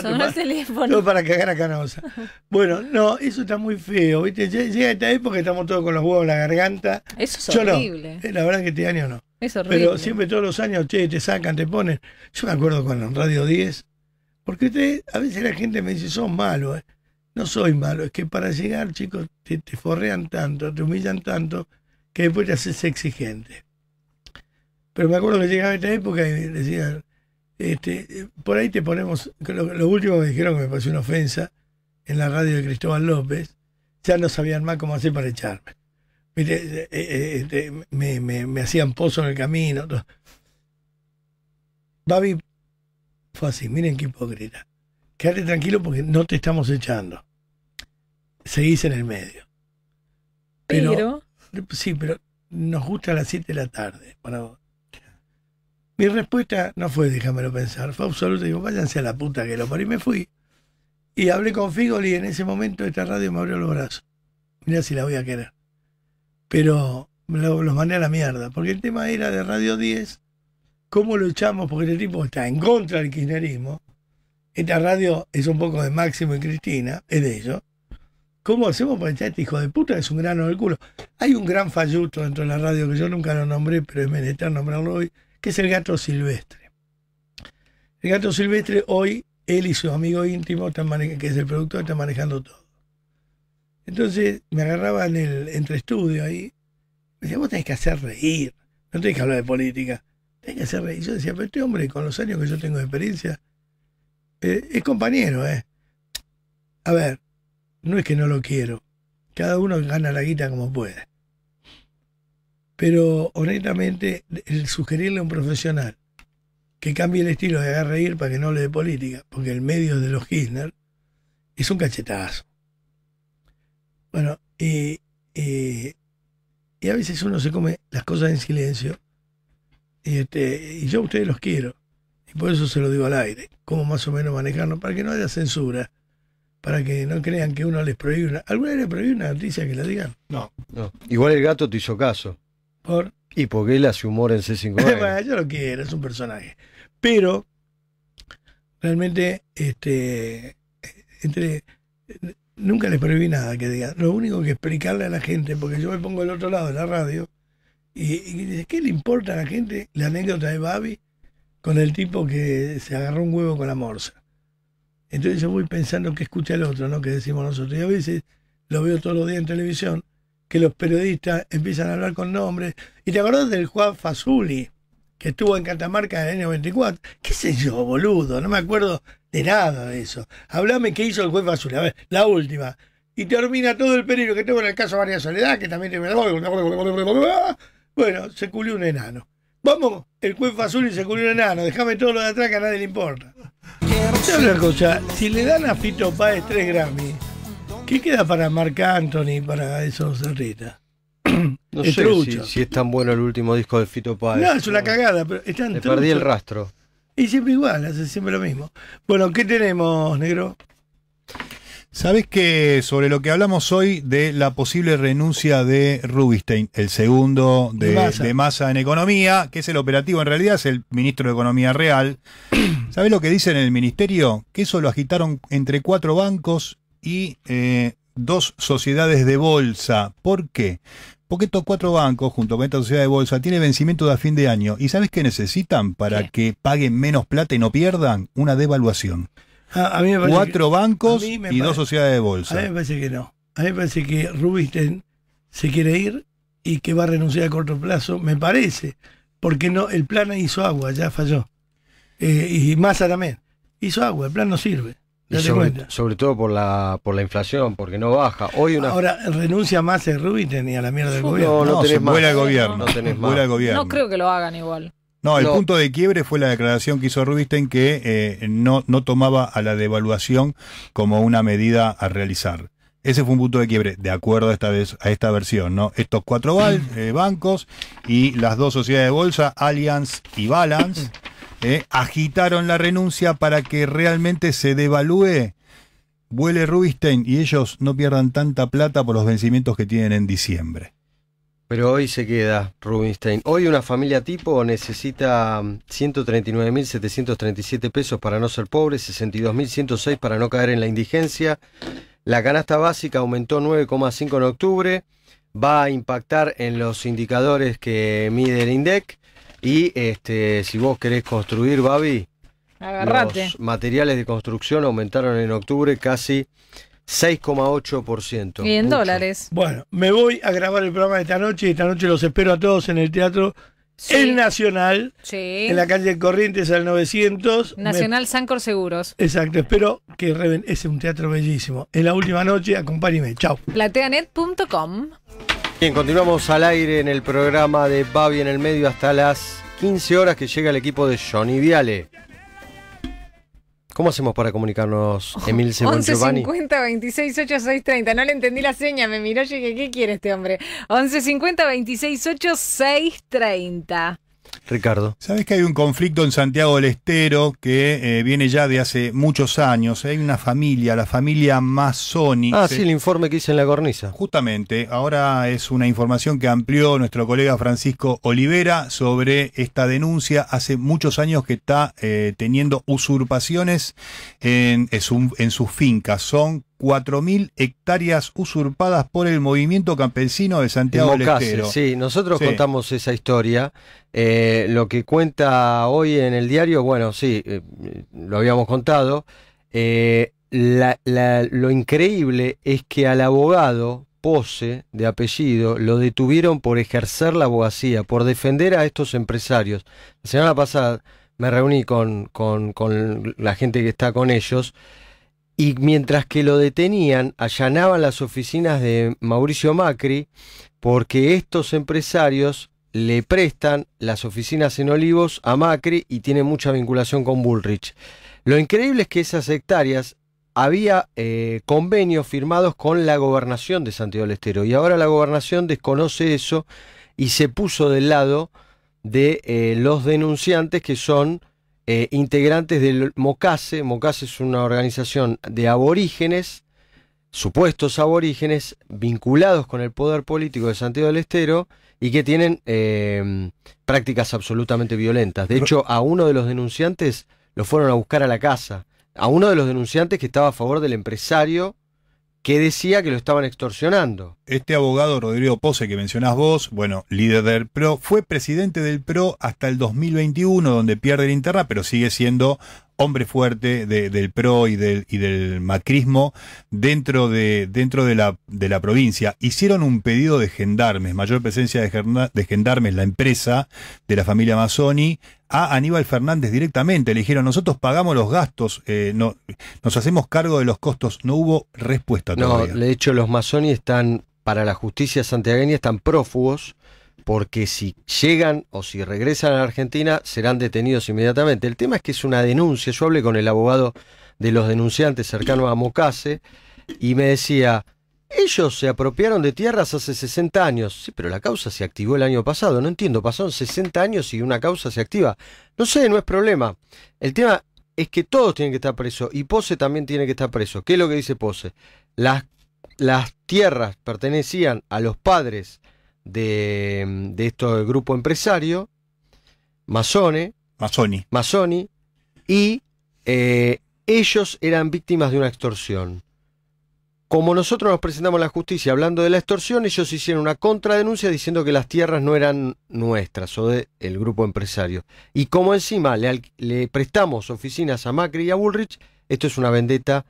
Son el teléfono. Todo para cagar a Canosa. Bueno, no, eso está muy feo, ¿viste? Llega esta época estamos todos con los huevos en la garganta. Eso es horrible. Eh, la verdad es que este año no. Es horrible. Pero siempre todos los años, che, te sacan, te ponen. Yo me acuerdo con Radio 10, porque a veces la gente me dice, sos malo. Eh". No soy malo, es que para llegar, chicos, te, forrean tanto, te humillan tanto, que después te haces exigente. Pero me acuerdo que llegaba esta época y decían, este, por ahí te ponemos, lo, último que dijeron que me pareció una ofensa en la radio de Cristóbal López, ya no sabían más cómo hacer para echarme. Eh, eh, este, me, hacían pozo en el camino. Babi, fue así, miren qué hipócrita. Quédate tranquilo porque no te estamos echando. Seguís en el medio. Pero, sí, pero nos gusta a las 7 de la tarde. mi respuesta no fue déjamelo pensar, fue absoluto. Digo, váyanse a la puta que lo parí. Me fui. Y hablé con Figoli y en ese momento esta radio me abrió los brazos. Mira si la voy a querer. Pero los mandé a la mierda, porque el tema era de Radio 10 cómo luchamos, porque este tipo está en contra del kirchnerismo, esta radio es un poco de Máximo y Cristina, es de ellos, ¿cómo hacemos para echar este hijo de puta? Es un grano del culo. Hay un gran falluto dentro de la radio que yo nunca lo nombré, pero es menester nombrarlo hoy, que es el gato silvestre. El gato silvestre hoy, él y su amigo íntimo, que es el productor, están manejando todo. Entonces me agarraba en el entre estudio ahí, me decía, vos tenés que hacer reír, no tenés que hablar de política. Hay que hacer reír. Yo decía, pero este hombre, con los años que yo tengo de experiencia, eh, es compañero, ¿eh? A ver, no es que no lo quiero. Cada uno gana la guita como puede. Pero honestamente, el sugerirle a un profesional que cambie el estilo de agarreír e reír para que no le de política, porque el medio de los Kirchner es un cachetazo. Bueno, y a veces uno se come las cosas en silencio y, este, y yo a ustedes los quiero. Y por eso se lo digo al aire. Cómo más o menos manejarnos, para que no haya censura. Para que no crean que uno les prohíbe una... ¿Alguna vez les prohíbe una noticia que la digan? No. no. Igual el gato te hizo caso. ¿Por? Y porque él hace humor en C5. yo lo quiero, es un personaje. Pero, realmente, este, entre, nunca les prohibí nada que digan. Lo único que explicarle a la gente, porque yo me pongo del otro lado de la radio, y, qué le importa a la gente la anécdota de Babi con el tipo que se agarró un huevo con la morsa? Entonces yo voy pensando que escucha el otro, ¿no? Que decimos nosotros. Y a veces lo veo todos los días en televisión, que los periodistas empiezan a hablar con nombres. ¿Y te acordás del Juan Fazuli, que estuvo en Catamarca en el año 24 ¿Qué sé yo, boludo? No me acuerdo de nada de eso. Hablame qué hizo el Juan Fazuli. A ver, la última. Y termina todo el peligro que tengo en el caso de María Soledad, que también te... Bueno, se culió un enano. Vamos, el cuerpo azul y se culió un enano. Déjame todo lo de atrás que a nadie le importa. una cosa? Si le dan a Fito Páez tres Grammy, ¿qué queda para Marc Anthony, para esos artistas? No sé si, es tan bueno el último disco de Fito Páez. No, es una cagada, pero están Le perdí el rastro. Y siempre igual, hace siempre lo mismo. Bueno, ¿qué tenemos, negro? Sabes que sobre lo que hablamos hoy de la posible renuncia de Rubinstein, el segundo de, Masa. de en economía, que es el operativo en realidad, es el ministro de Economía Real. ¿Sabes lo que dice en el ministerio? Que eso lo agitaron entre cuatro bancos y eh, dos sociedades de bolsa. ¿Por qué? Porque estos cuatro bancos, junto con esta sociedad de bolsa, tienen vencimiento de a fin de año. ¿Y sabes qué necesitan para que paguen menos plata y no pierdan? Una devaluación. Ah, cuatro bancos y dos sociedades de bolsa. A mí me parece que no. A mí me parece que Rubinstein se quiere ir y que va a renunciar a corto plazo, me parece, porque no el plan hizo agua, ya falló. Eh, y Massa también. Hizo agua, el plan no sirve. sobre, todo por la por la inflación, porque no baja. Hoy una... Ahora, renuncia más Rubinstein y a la mierda del gobierno. No, no, tenés más. gobierno. Vuela gobierno. No creo que lo hagan igual. No, el punto de quiebre fue la declaración que hizo Rubinstein que eh, no, no tomaba a la devaluación como una medida a realizar. Ese fue un punto de quiebre, de acuerdo a esta, vez, a esta versión, ¿no? Estos cuatro eh, bancos y las dos sociedades de bolsa, Allianz y Balance, eh, agitaron la renuncia para que realmente se devalúe, vuele Rubinstein y ellos no pierdan tanta plata por los vencimientos que tienen en diciembre. Pero hoy se queda Rubinstein. Hoy una familia tipo necesita 139.737 mm, pesos para no ser pobre, 62.106 para no caer en la indigencia. La canasta básica aumentó 9,5 en octubre. Va a impactar en los indicadores que mide el INDEC. Y este, si vos querés construir, Babi, los materiales de construcción aumentaron en octubre casi 6,8%. Y en dólares. Bueno, me voy a grabar el programa de esta noche. Y Esta noche los espero a todos en el teatro. El Nacional, sí. en la calle Corrientes al 900. Nacional Sancor Seguros. Exacto, espero que reben. Es un teatro bellísimo. En la última noche, acompáñeme. Chao. Plateanet.com. Bien, continuamos al aire en el programa de Babi en el medio hasta las 15 horas que llega el equipo de Johnny Viale. ¿Cómo hacemos para comunicarnos, Emil Sebón Giovanni? 50 26 630. 30. No le entendí la seña, me miró y dije, ¿qué quiere este hombre? 11 50 26 6 30. Ricardo. Sabes que hay un conflicto en Santiago del Estero que eh, viene ya de hace muchos años. Hay una familia, la familia Massoni. Ah, sí, el informe que hice en la cornisa. Justamente, ahora es una información que amplió nuestro colega Francisco Olivera sobre esta denuncia. Hace muchos años que está eh, teniendo usurpaciones en, en sus fincas. Son 4.000 hectáreas usurpadas por el movimiento campesino de Santiago del Estero. Sí, nosotros contamos esa historia. Eh, lo que cuenta hoy en el diario, bueno, sí, eh, lo habíamos contado. Eh, lo increíble es que al abogado Pose de apellido lo detuvieron por ejercer la abogacía, por defender a estos empresarios. La semana pasada me reuní con, con, con la gente que está con ellos. Y mientras que lo detenían, allanaban las oficinas de Mauricio Macri porque estos empresarios le prestan las oficinas en Olivos a Macri y tiene mucha vinculación con Bullrich. Lo increíble es que esas hectáreas había eh, convenios firmados con la gobernación de Santiago del Estero y ahora la gobernación desconoce eso y se puso del lado de eh, los denunciantes que son eh, integrantes del Mocase. Mocase es una organización de aborígenes, supuestos aborígenes, vinculados con el poder político de Santiago del Estero y que tienen eh, prácticas absolutamente violentas. De hecho, a uno de los denunciantes lo fueron a buscar a la casa. A uno de los denunciantes que estaba a favor del empresario que decía que lo estaban extorsionando. Este abogado Rodrigo Pose que mencionás vos, bueno, líder del PRO, fue presidente del PRO hasta el 2021, donde pierde el interna, pero sigue siendo hombre fuerte del PRO y del, y del macrismo dentro, de, dentro de, la, de la provincia. Hicieron un pedido de gendarmes, mayor presencia de, gendarmes, la empresa de la familia Mazzoni, a Aníbal Fernández directamente. Le dijeron, nosotros pagamos los gastos, eh, nos hacemos cargo de los costos. No hubo respuesta todavía. No, de hecho los Mazzoni están, para la justicia santiagueña, están prófugos porque si llegan o si regresan a Argentina serán detenidos inmediatamente. El tema es que es una denuncia. Yo hablé con el abogado de los denunciantes cercano a Mocase y me decía, ellos se apropiaron de tierras hace 60 años. Sí, pero la causa se activó el año pasado. No entiendo, pasaron 60 años y una causa se activa. No sé, no es problema. El tema es que todos tienen que estar presos y Pose también tiene que estar preso. ¿Qué es lo que dice Pose? Las, las tierras pertenecían a los padres de, de este grupo empresario, Masone. Masoni. Masoni. Y eh, ellos eran víctimas de una extorsión. Como nosotros nos presentamos a la justicia hablando de la extorsión, ellos hicieron una contradenuncia diciendo que las tierras no eran nuestras o del grupo empresario. Y como encima le, le, prestamos oficinas a Macri y a Bullrich, esto es una vendetta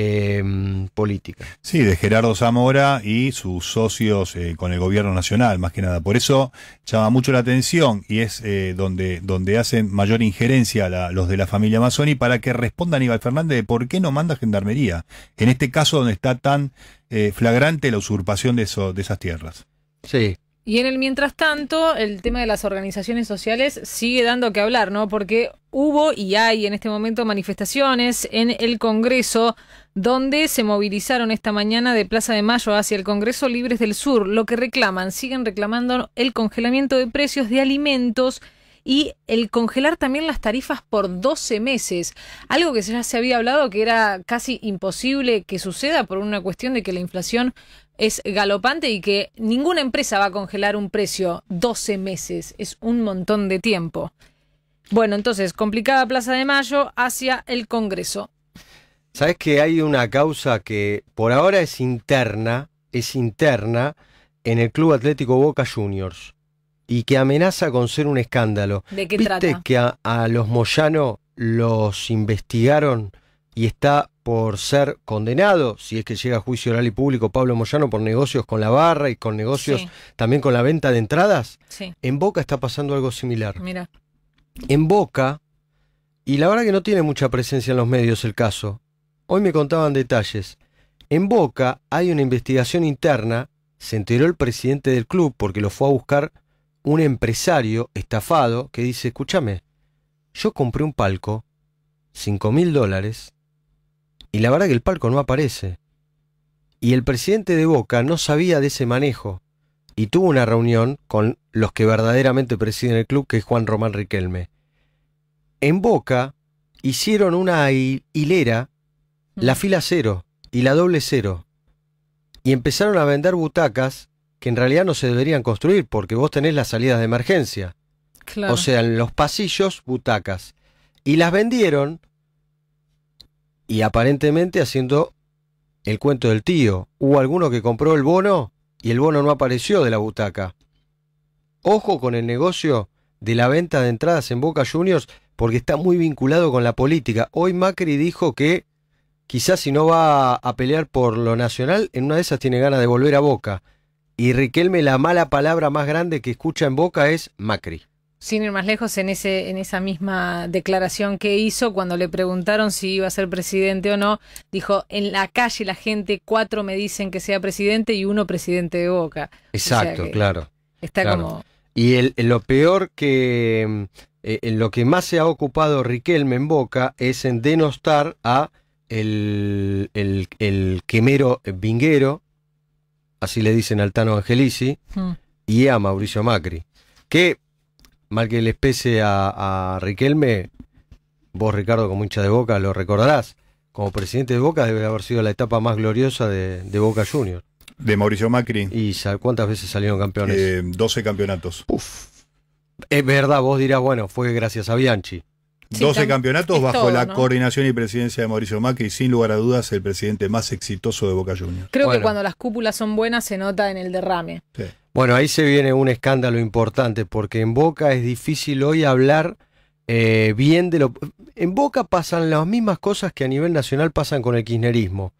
Em, política. Sí, de Gerardo Zamora y sus socios eh, con el gobierno nacional, más que nada. Por eso llama mucho la atención y es eh, donde, donde hacen mayor injerencia la, los de la familia Mazzoni para que respondan Aníbal Fernández de por qué no manda gendarmería, en este caso donde está tan eh, flagrante la usurpación de, de esas tierras. Sí, y en el mientras tanto, el tema de las organizaciones sociales sigue dando que hablar, ¿no? Porque hubo y hay en este momento manifestaciones en el Congreso donde se movilizaron esta mañana de Plaza de Mayo hacia el Congreso Libres del Sur. Lo que reclaman, siguen reclamando el congelamiento de precios de alimentos y el congelar también las tarifas por 12 meses, algo que ya se había hablado que era casi imposible que suceda por una cuestión de que la inflación es galopante y que ninguna empresa va a congelar un precio 12 meses, es un montón de tiempo. Bueno, entonces, complicada Plaza de Mayo hacia el Congreso. Sabes que hay una causa que por ahora es interna, es interna en el Club Atlético Boca Juniors y que amenaza con ser un escándalo. ¿De qué ¿Viste que a los Moyano los investigaron y está por ser condenado, si es que llega a juicio oral y público, Pablo Moyano por negocios con la barra y con negocios también con la venta de entradas. En Boca está pasando algo similar. Mira. En Boca, y la verdad que no tiene mucha presencia en los medios el caso, hoy me contaban detalles. En Boca hay una investigación interna, se enteró el presidente del club porque lo fue a buscar un empresario estafado que dice, escúchame, yo compré un palco, 5 mil dólares, y la verdad que el palco no aparece. Y el presidente de Boca no sabía de ese manejo y tuvo una reunión con los que verdaderamente presiden el club, que es Juan Román Riquelme. En Boca hicieron una hilera, mm. la fila cero y la doble cero, y empezaron a vender butacas que en realidad no se deberían construir porque vos tenés las salidas de emergencia. O sea, en los pasillos, butacas. Y las vendieron y aparentemente haciendo el cuento del tío. Hubo alguno que compró el bono y el bono no apareció de la butaca. Ojo con el negocio de la venta de entradas en Boca Juniors porque está muy vinculado con la política. Hoy Macri dijo que quizás si no va a pelear por lo nacional, en una de esas tiene ganas de volver a Boca. Y Riquelme, la mala palabra más grande que escucha en Boca es Macri. Sin ir más lejos, en, ese, en esa misma declaración que hizo, cuando le preguntaron si iba a ser presidente o no, dijo, en la calle la gente, cuatro me dicen que sea presidente y uno presidente de Boca. Exacto, claro. Está como... Y lo peor que, eh, eh, lo que más se ha ocupado Riquelme en Boca es en denostar a el, el, el quemero vinguero, así le dicen al Tano Angelici, hmm. y a Mauricio Macri, que mal que les pese a, a Riquelme, vos Ricardo como hincha de Boca lo recordarás, como presidente de Boca debe haber sido la etapa más gloriosa de, Boca Juniors. De Mauricio Macri. ¿Y cuántas veces salieron campeones? 12 eh, campeonatos. Uf. Es verdad, vos dirás, bueno, fue gracias a Bianchi. 12 campeonatos bajo la coordinación y presidencia de Mauricio Macri, sin lugar a dudas el presidente más exitoso de Boca Juniors. Creo que cuando las cúpulas son buenas se nota en el derrame. Bueno, ahí se viene un escándalo importante porque en Boca es difícil hoy hablar eh, bien de lo... En Boca pasan las mismas cosas que a nivel nacional pasan con el kirchnerismo.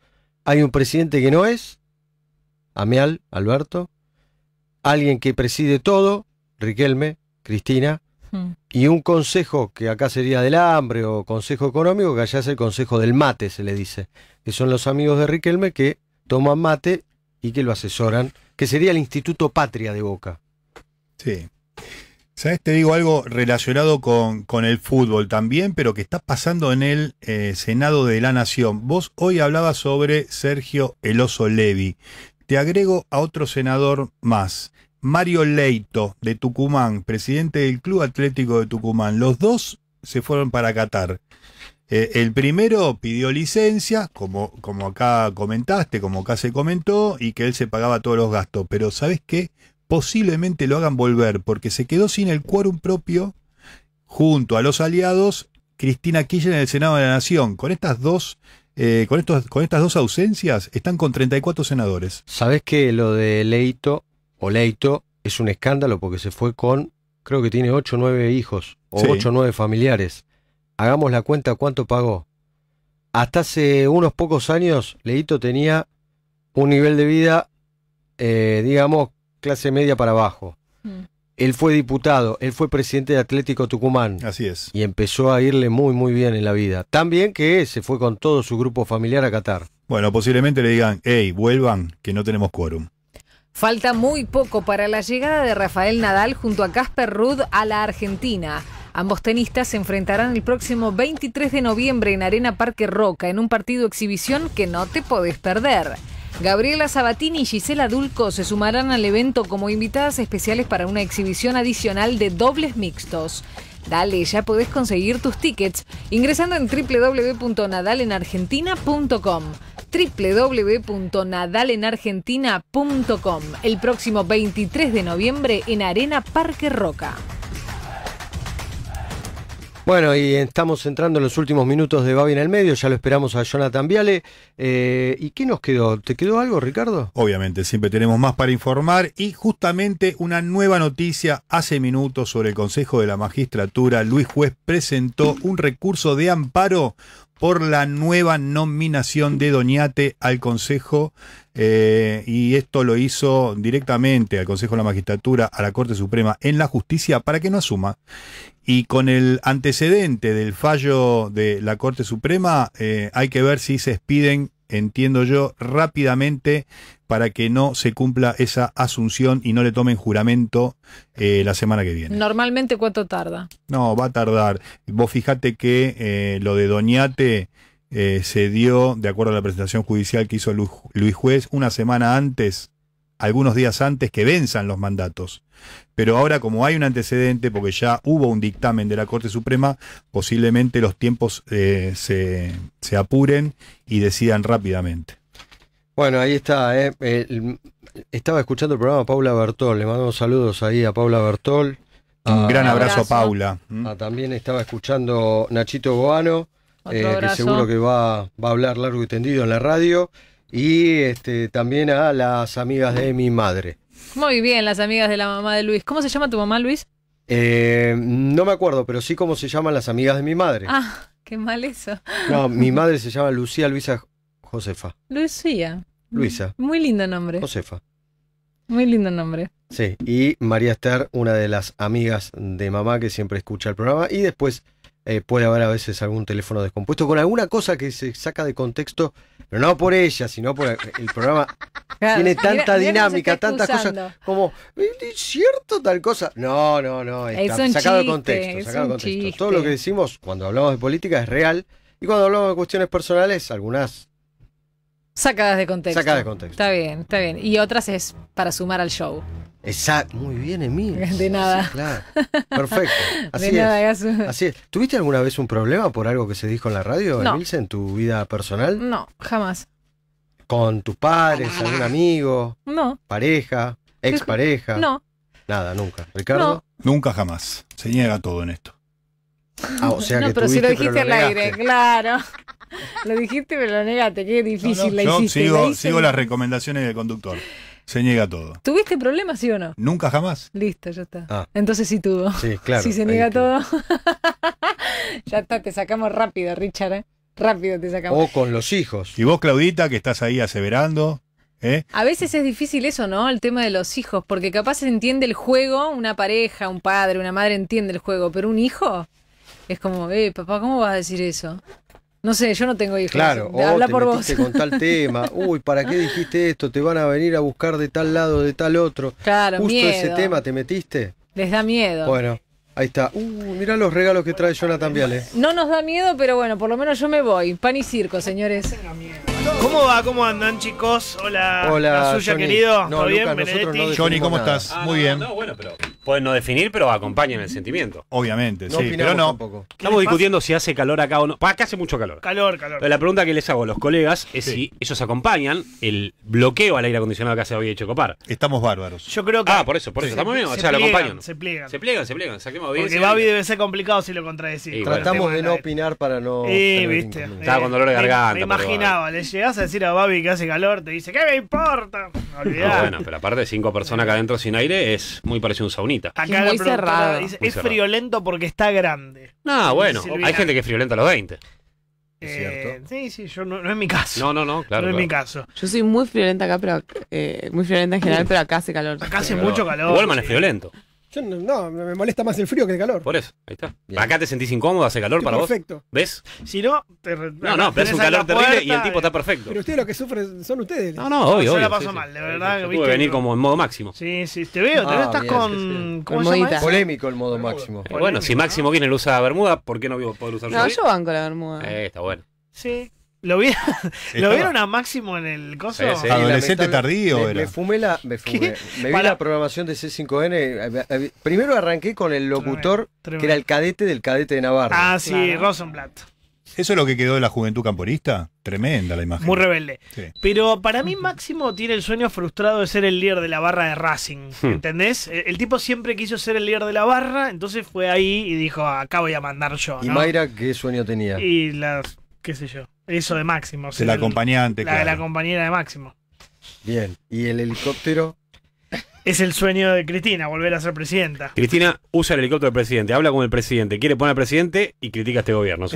Hay un presidente que no es, Amial, Alberto, alguien que preside todo, Riquelme, Cristina, y un consejo que acá sería del hambre o consejo económico, que allá es el consejo del mate, se le dice, que son los amigos de Riquelme que toman mate y que lo asesoran, que sería el Instituto Patria de Boca. Sí. ¿Sabes? Te digo algo relacionado con, con, el fútbol también, pero que está pasando en el eh, Senado de la Nación. Vos hoy hablabas sobre Sergio Eloso Levi. Te agrego a otro senador más. Mario Leito, de Tucumán, presidente del Club Atlético de Tucumán. Los dos se fueron para Qatar. Eh, el primero pidió licencia, como, como acá comentaste, como acá se comentó, y que él se pagaba todos los gastos. Pero ¿sabes qué? Posiblemente lo hagan volver, porque se quedó sin el quórum propio junto a los aliados Cristina Kirchner en el Senado de la Nación. Con estas dos eh, con, estos, con estas dos ausencias están con 34 senadores. Sabes que lo de Leito Leito, es un escándalo porque se fue con, creo que tiene 8 o 9 hijos o ocho 8 o 9 familiares. Hagamos la cuenta cuánto pagó. Hasta hace unos pocos años, Leito tenía un nivel de vida, eh, digamos, clase media para abajo. Mm. Él fue diputado, él fue presidente de Atlético Tucumán. Así es. Y empezó a irle muy, muy bien en la vida. Tan bien que se fue con todo su grupo familiar a Qatar. Bueno, posiblemente le digan, hey, vuelvan, que no tenemos quórum. Falta muy poco para la llegada de Rafael Nadal junto a Casper Ruud a la Argentina. Ambos tenistas se enfrentarán el próximo 23 de noviembre en Arena Parque Roca en un partido exhibición que no te podés perder. Gabriela Sabatini y Gisela Dulco se sumarán al evento como invitadas especiales para una exhibición adicional de dobles mixtos. Dale, ya podés conseguir tus tickets ingresando en www.nadalenargentina.com www.nadalenargentina.com el próximo 23 de noviembre en Arena Parque Roca. Bueno, y estamos entrando en los últimos minutos de Babi en el medio, ya lo esperamos a Jonathan Viale. Eh, ¿Y qué nos quedó? ¿Te quedó algo, Ricardo? Obviamente, siempre tenemos más para informar y justamente una nueva noticia hace minutos sobre el Consejo de la Magistratura. Luis Juez presentó un recurso de amparo por la nueva nominación de Doñate al Consejo, eh, y esto lo hizo directamente al Consejo de la Magistratura, a la Corte Suprema, en la justicia, para que no asuma. Y con el antecedente del fallo de la Corte Suprema, eh, hay que ver si se expiden, entiendo yo, rápidamente para que no se cumpla esa asunción y no le tomen juramento eh, la semana que viene. Normalmente, ¿cuánto tarda? No, va a tardar. Vos fijate que eh, lo de Doñate eh, se dio, de acuerdo a la presentación judicial que hizo Luis Juez, una semana antes, algunos días antes que venzan los mandatos. Pero ahora, como hay un antecedente, porque ya hubo un dictamen de la Corte Suprema, posiblemente los tiempos se apuren y decidan rápidamente. Bueno, ahí está. Eh, estaba escuchando el programa Paula Bertol. Le mandamos saludos ahí a Paula Bertol. Un ah, gran abrazo, a Paula. Ah, mm. también estaba escuchando Nachito Boano, eh, que seguro que va, va, a hablar largo y tendido en la radio. Y este, también a las amigas de mi madre. Muy bien, las amigas de la mamá de Luis. ¿Cómo se llama tu mamá, Luis? Eh, no me acuerdo, pero sí cómo se llaman las amigas de mi madre. Ah, qué mal eso. No, mi madre se llama Lucía Luisa Josefa. Lucía. Luisa. Muy lindo nombre. Josefa. Muy lindo nombre. Sí, y María Esther, una de las amigas de mamá que siempre escucha el programa. Y después eh, puede haber a veces algún teléfono descompuesto con alguna cosa que se saca de contexto, pero no por ella, sino por el programa. tiene tanta dinámica, tantas cosas como, ¿es cierto tal cosa? No, no, no, es sacado de contexto. Todo lo que decimos cuando hablamos de política es real. Y cuando hablamos de cuestiones personales, algunas Sacadas de contexto. Sacadas de contexto. Está bien, está bien. Y otras es para sumar al show. Exacto, muy bien, Emil. De nada. claro. Perfecto. Así, de nada, es. Así es. ¿Tuviste alguna vez un problema por algo que se dijo en la radio, no. en tu vida personal? No, jamás. ¿Con tus padres, algún amigo? No. ¿Pareja? ¿Expareja? No. Nada, nunca. ¿Ricardo? Nunca jamás. Se niega todo en esto. Ah, o sea no, pero si lo dijiste al aire, claro. Lo dijiste, pero lo negaste. Qué difícil la Sigo, las recomendaciones del conductor. Se niega todo. ¿Tuviste problemas, sí o no? Nunca jamás. Listo, ya está. Ah. Entonces sí tuvo. Sí, claro. Si se niega todo. ya está, te sacamos rápido, Richard. ¿eh? Rápido te sacamos. O con los hijos. Y vos, Claudita, que estás ahí aseverando. ¿eh? A veces es difícil eso, ¿no? El tema de los hijos, porque capaz se entiende el juego, una pareja, un padre, una madre entiende el juego, pero un hijo es como, eh, papá, ¿cómo vas a decir eso? No sé, yo no tengo hijos. Claro, Habla oh, por vos. con tal tema. Uy, ¿para qué dijiste esto? Te van a venir a buscar de tal lado, de tal otro. Claro, Justo ese tema te metiste. Les da miedo. Bueno, Ahí está. Uh, mirá los regalos que trae Jonathan Viale. No nos da miedo, pero bueno, por lo menos yo me voy. Pan y circo, señores. ¿Cómo va? ¿Cómo andan, chicos? Hola. Hola. suya, querido. No, ¿Todo bien, Johnny, ¿cómo estás? Ah, Muy bien. bueno, pero... Pueden no definir, pero acompañen el sentimiento. Obviamente, sí, pero no. Estamos discutiendo si hace calor acá o no. Acá hace mucho calor. Calor, calor. Pero la pregunta que les hago a los colegas es si ellos acompañan el bloqueo al aire acondicionado que hace hoy hecho copar. Estamos bárbaros. Yo creo que. Ah, por eso, por eso. estamos bien. O sea, lo acompañan. Se pliegan. Se pliegan, se Porque Babi debe ser complicado si lo contradecimos. Tratamos de no opinar para no. Sí, viste. Estaba con dolor de garganta. Me imaginaba, le llegás a decir a Babi que hace calor, te dice, ¿qué me importa? bueno, pero aparte, cinco personas acá adentro sin aire es muy parecido a un saunito es friolento porque está grande. No, bueno, hay gente que es friolenta a los 20. Eh, sí, sí, yo no, es mi caso. No, no, no, claro. no es mi caso. Yo soy muy friolenta acá, pero eh, muy friolenta en general, pero acá hace calor. Acá hace mucho calor. Goldman es friolento no, me molesta más el frío que el calor. Por eso, ahí está. Acá te sentís incómodo, hace calor para vos. Perfecto. ¿Ves? Si no, te No, no, pero es un calor terrible y el tipo está perfecto. Pero ustedes lo que sufren son ustedes. No, no, obvio. Yo la paso mal, de verdad. puede venir como en modo máximo. Sí, sí, te veo, te ah, estás con. ¿Cómo se llama Polémico el modo máximo. bueno, si Máximo viene usa bermuda, ¿por qué no puedo poder usar No, yo banco la bermuda. Eh, está bueno. Sí, ¿Lo vieron, a Máximo en el coso? Adolescente tardío me, fumé la. Me, vi la programación de C5N. Eh, eh, eh, primero arranqué con el locutor, que era el cadete del cadete de Navarra. Ah, sí, Rosenblatt. ¿Eso es lo que quedó de la juventud camporista? Tremenda la imagen. Muy rebelde. Pero para mí Máximo tiene el sueño frustrado de ser el líder de la barra de Racing. Hmm. ¿Entendés? E-, el, tipo siempre quiso ser el líder de la barra, entonces fue ahí y dijo, acá voy a mandar yo. ¿Y Mayra qué sueño tenía? Y las, qué sé yo. Eso de Máximo. de acompañante, la, claro. la compañera de Máximo. Bien. ¿Y el helicóptero? Es el sueño de Cristina, volver a ser presidenta. Cristina usa el helicóptero del presidente, habla con el presidente, quiere poner al presidente y critica a este gobierno.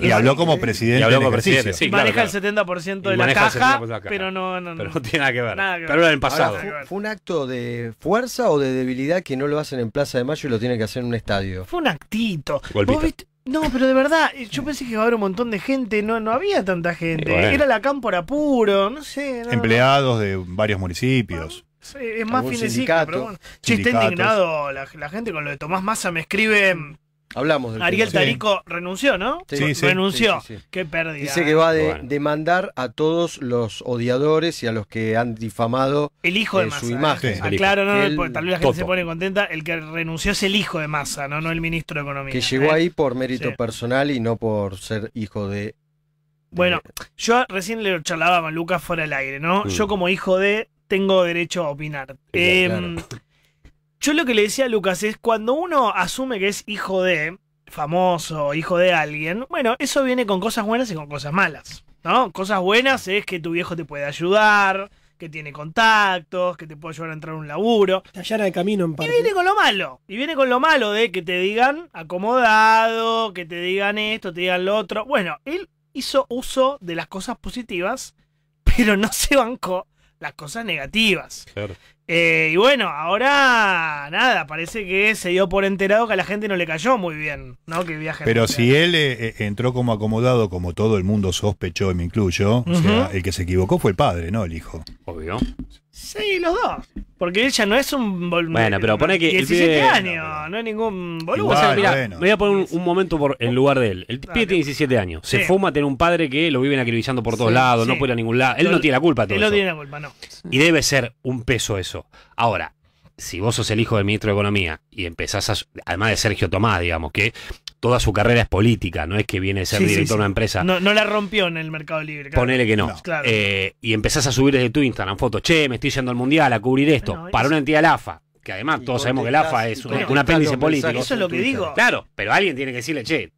y habló como presidente. Y habló como presidente. maneja el 70% de la, caja, pero no, no, no. Pero no tiene nada que ver. Pero era en el pasado. fue, un acto de fuerza o de debilidad que no lo hacen en Plaza de Mayo y lo tienen que hacer en un estadio? Fue un actito. ¿Vos viste? No, pero de verdad, eh, yo pensé que iba a haber un montón de gente, no, no había tanta gente. Era la cámpora puro, no sé. Empleados de varios municipios. Es más finecito, pero bueno. Sí, está indignado la, la, gente con lo de Tomás Massa, me escribe Hablamos del Ariel Tarico renunció, ¿no? Sí, renunció. Qué pérdida. Dice que va a demandar a todos los odiadores y a los que han difamado el hijo de eh, su ¿eh? imagen. Ah, claro, Aclaro, no, porque pues, tal vez la gente se pone contenta. El que renunció es el hijo de Massa, no, no el ministro de Economía. Que llegó ¿eh? ahí por mérito personal y no por ser hijo de. Bueno, yo recién le charlaba a Lucas fuera del aire, ¿no? Mm. Yo como hijo de tengo derecho a opinar. Em, yo lo que le decía a Lucas es cuando uno asume que es hijo de famoso, hijo de alguien, bueno, eso viene con cosas buenas y con cosas malas, ¿no? Cosas buenas es que tu viejo te puede ayudar, que tiene contactos, que te puede ayudar a entrar a un laburo. el camino en Y viene con lo malo. Y viene con lo malo de que te digan acomodado, que te digan esto, te digan lo otro. Bueno, él hizo uso de las cosas positivas, pero no se bancó las cosas negativas. Claro. Eh, y bueno, ahora nada, parece que se dio por enterado que a la gente no le cayó muy bien, ¿no? Que viaje. Pero si él eh, eh, entró como acomodado, como todo el mundo sospechó, y me incluyo, el que se equivocó fue el padre, no el hijo. Obvio. Sí, los dos. Porque ella no es un Bueno, pero pone que. 17 años, no es ningún boludo. voy a poner un, momento por, en lugar de él. El pibe tiene 17 años. Se fuma tener un padre que lo viven acribillando por todos lados, no puede ir a ningún lado. Él no tiene la culpa, todo Él no tiene la culpa, no. Y debe ser un peso eso. Ahora, si vos sos el hijo del ministro de Economía y empezás a. Además de Sergio Tomás, digamos, que toda su carrera es política, no es que viene a ser director de una empresa. No, no, la rompió en el mercado libre. Ponele que no. Eh, y empezás a subir desde tu Instagram fotos, che, me estoy yendo al mundial a cubrir esto, para una entidad LAFA, que además todos sabemos que LAFA es un, apéndice político. Eso es lo que digo. Claro, pero alguien tiene que decirle, che,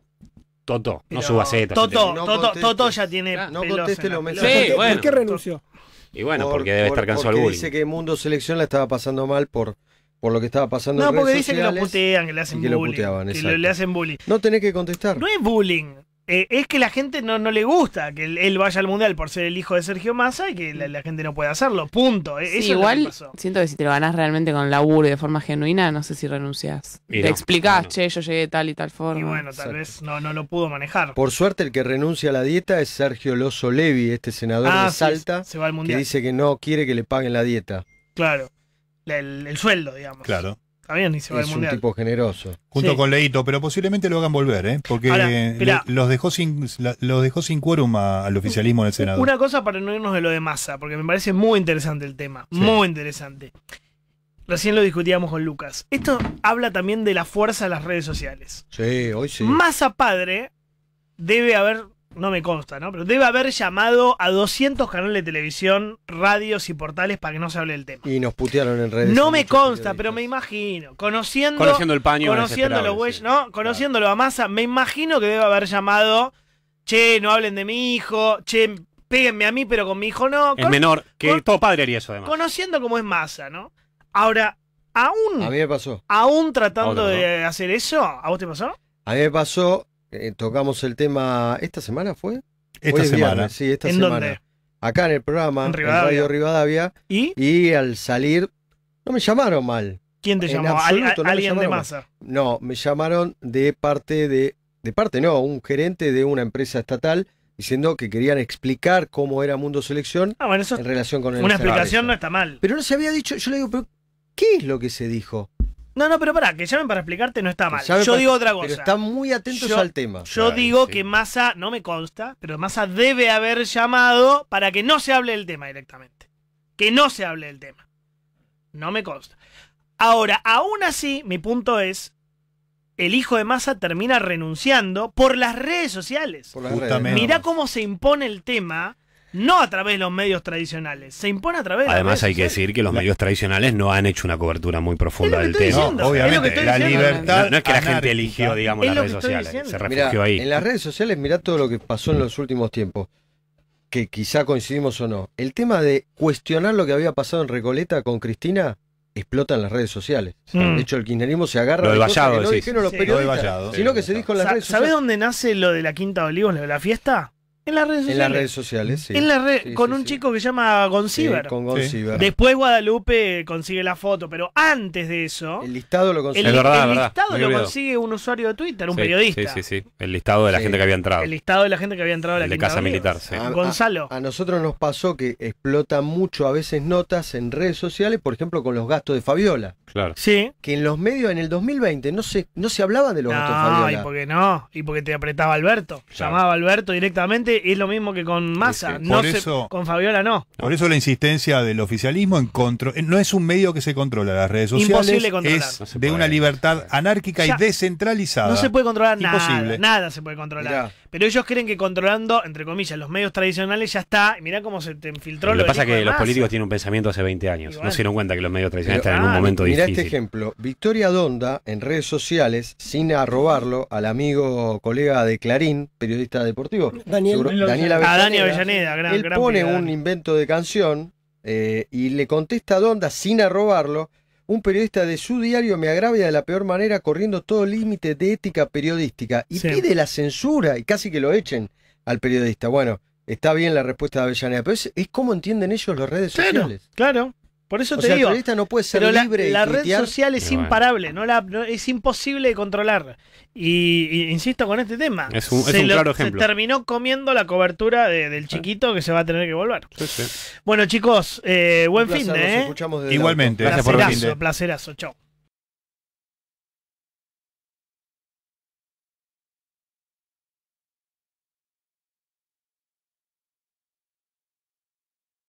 Toto, no subas eso Toto, Toto, Toto, ya tiene. no conteste los mensajes. Sí, ¿Por qué renunció? Y bueno, porque debe estar cansado el bullying. Dice que Mundo Selección la estaba pasando mal por por lo que estaba pasando no, porque dicen que lo putean, que le hacen bullying. que le hacen bullying. No tenés que contestar. No es bullying. Eh, es que la gente no, no le gusta que él, vaya al mundial por ser el hijo de Sergio Massa y que la, gente no puede hacerlo. Punto. Eh, es igual siento que si te lo ganás realmente con laburo y de forma genuina, no sé si renuncias. Te explicás, che, yo llegué tal y tal forma. Y bueno, tal vez no, no lo pudo manejar. Por suerte, el que renuncia a la dieta es Sergio Loso Levi, este senador ah, de Salta, que dice que no quiere que le paguen la dieta. Claro el, sueldo, digamos. Claro. Está es un tipo generoso. Junto con Leito, pero posiblemente lo hagan volver, ¿eh? porque los, dejó sin, dejó sin quórum al oficialismo en el Senado. Una cosa para no irnos de lo de masa, porque me parece muy interesante el tema, muy interesante. Recién lo discutíamos con Lucas. Esto habla también de la fuerza de las redes sociales. Sí, hoy sí. Masa padre debe haber no me consta, ¿no? Pero debe haber llamado a 200 canales de televisión, radios y portales para que no se hable del tema. Y nos putearon en redes. No me consta, pero me imagino. Conociendo, conociendo el paño. Conociéndolo, ¿no? Conociéndolo a masa, me imagino que debe haber llamado, che, no hablen de mi hijo, che, péguenme a mí, pero con mi hijo no. El menor, que todo padre haría eso además. Conociendo cómo es masa, ¿no? Ahora, aún. A mí me pasó. Aún tratando de hacer eso, ¿a vos te pasó? A mí me pasó eh, tocamos el tema esta semana, ¿fue? Esta semana. sí, esta semana. Acá en el programa, en, Radio Rivadavia. ¿Y? al salir, no me llamaron mal. ¿Quién te llamó? ¿Alguien de masa? No, me llamaron de parte de, de parte no, un gerente de una empresa estatal diciendo que querían explicar cómo era Mundo Selección ah, en relación con el Una explicación no está mal. Pero no se había dicho, yo le digo, ¿qué es lo que se dijo? No, no, pero pará, que llamen para explicarte no está mal. Yo digo otra cosa. Pero están muy atentos al tema. Yo digo que Massa, no me consta, pero Massa debe haber llamado para que no se hable del tema directamente. Que no se hable del tema. No me consta. Ahora, aún así, mi punto es, el hijo de Massa termina renunciando por las redes sociales. Por Mirá cómo se impone el tema no a través de los medios tradicionales, se impone a través de Además hay que decir que los medios tradicionales no han hecho una cobertura muy profunda del tema. obviamente, la libertad no, es que la gente eligió, digamos, las redes sociales, se refugió ahí. En las redes sociales mirá todo lo que pasó en los últimos tiempos, que quizá coincidimos o no. El tema de cuestionar lo que había pasado en Recoleta con Cristina explota en las redes sociales. Mm. De hecho, el kirchnerismo se agarra lo de vallado, sí, lo que se dijo en las redes ¿Sabés dónde nace lo de la Quinta de Olivos, lo de la fiesta? En las redes sociales. En sí. con un chico que se llama Gonciber. Después Guadalupe consigue la foto, pero antes de eso. El listado lo consigue. listado lo consigue un usuario de Twitter, un periodista. Sí, sí, sí. El listado de la gente que había entrado. El listado de la gente que había entrado a la de Casa Militar, A, Gonzalo. A, nosotros nos pasó que explota mucho a veces notas en redes sociales, por ejemplo, con los gastos de Fabiola. Claro. Sí. Que en los medios, en el 2020, no se, no se hablaba de los gastos de Fabiola. No, y porque no. Y porque te apretaba Alberto. Llamaba a Alberto directamente es lo mismo que con Massa, este, no con Fabiola no. Por eso la insistencia del oficialismo en control, eh, no es un medio que se controla, las redes sociales es de una libertad anárquica y descentralizada. No se puede controlar nada, nada se puede controlar. Pero ellos creen que controlando, entre comillas, los medios tradicionales ya está. mirá cómo se te infiltró. Lo que pasa es que los políticos tienen un pensamiento hace 20 años. No se dieron cuenta que los medios tradicionales están en un ah, momento difícil. Mirá este ejemplo. Victoria Donda, en redes sociales, sin arrobarlo al amigo colega de Clarín, periodista deportivo. Daniel, Avellaneda. Ah, a Él pone un invento de canción eh, y le contesta a Donda sin arrobarlo un periodista de su diario me agravia de la peor manera corriendo todo límite de ética periodística y pide la censura y casi que lo echen al periodista. Bueno, está bien la respuesta de Avellaneda, pero es, como entienden ellos las redes sociales. Claro, por eso te digo. no puede ser La, red social es imparable, no la, es imposible de controlar. Y, insisto con este tema. Es un, claro ejemplo. terminó comiendo la cobertura del chiquito que se va a tener que volver. Bueno, chicos, eh, buen fin. ¿eh? Igualmente. Gracias placerazo, por Un Placerazo, chao.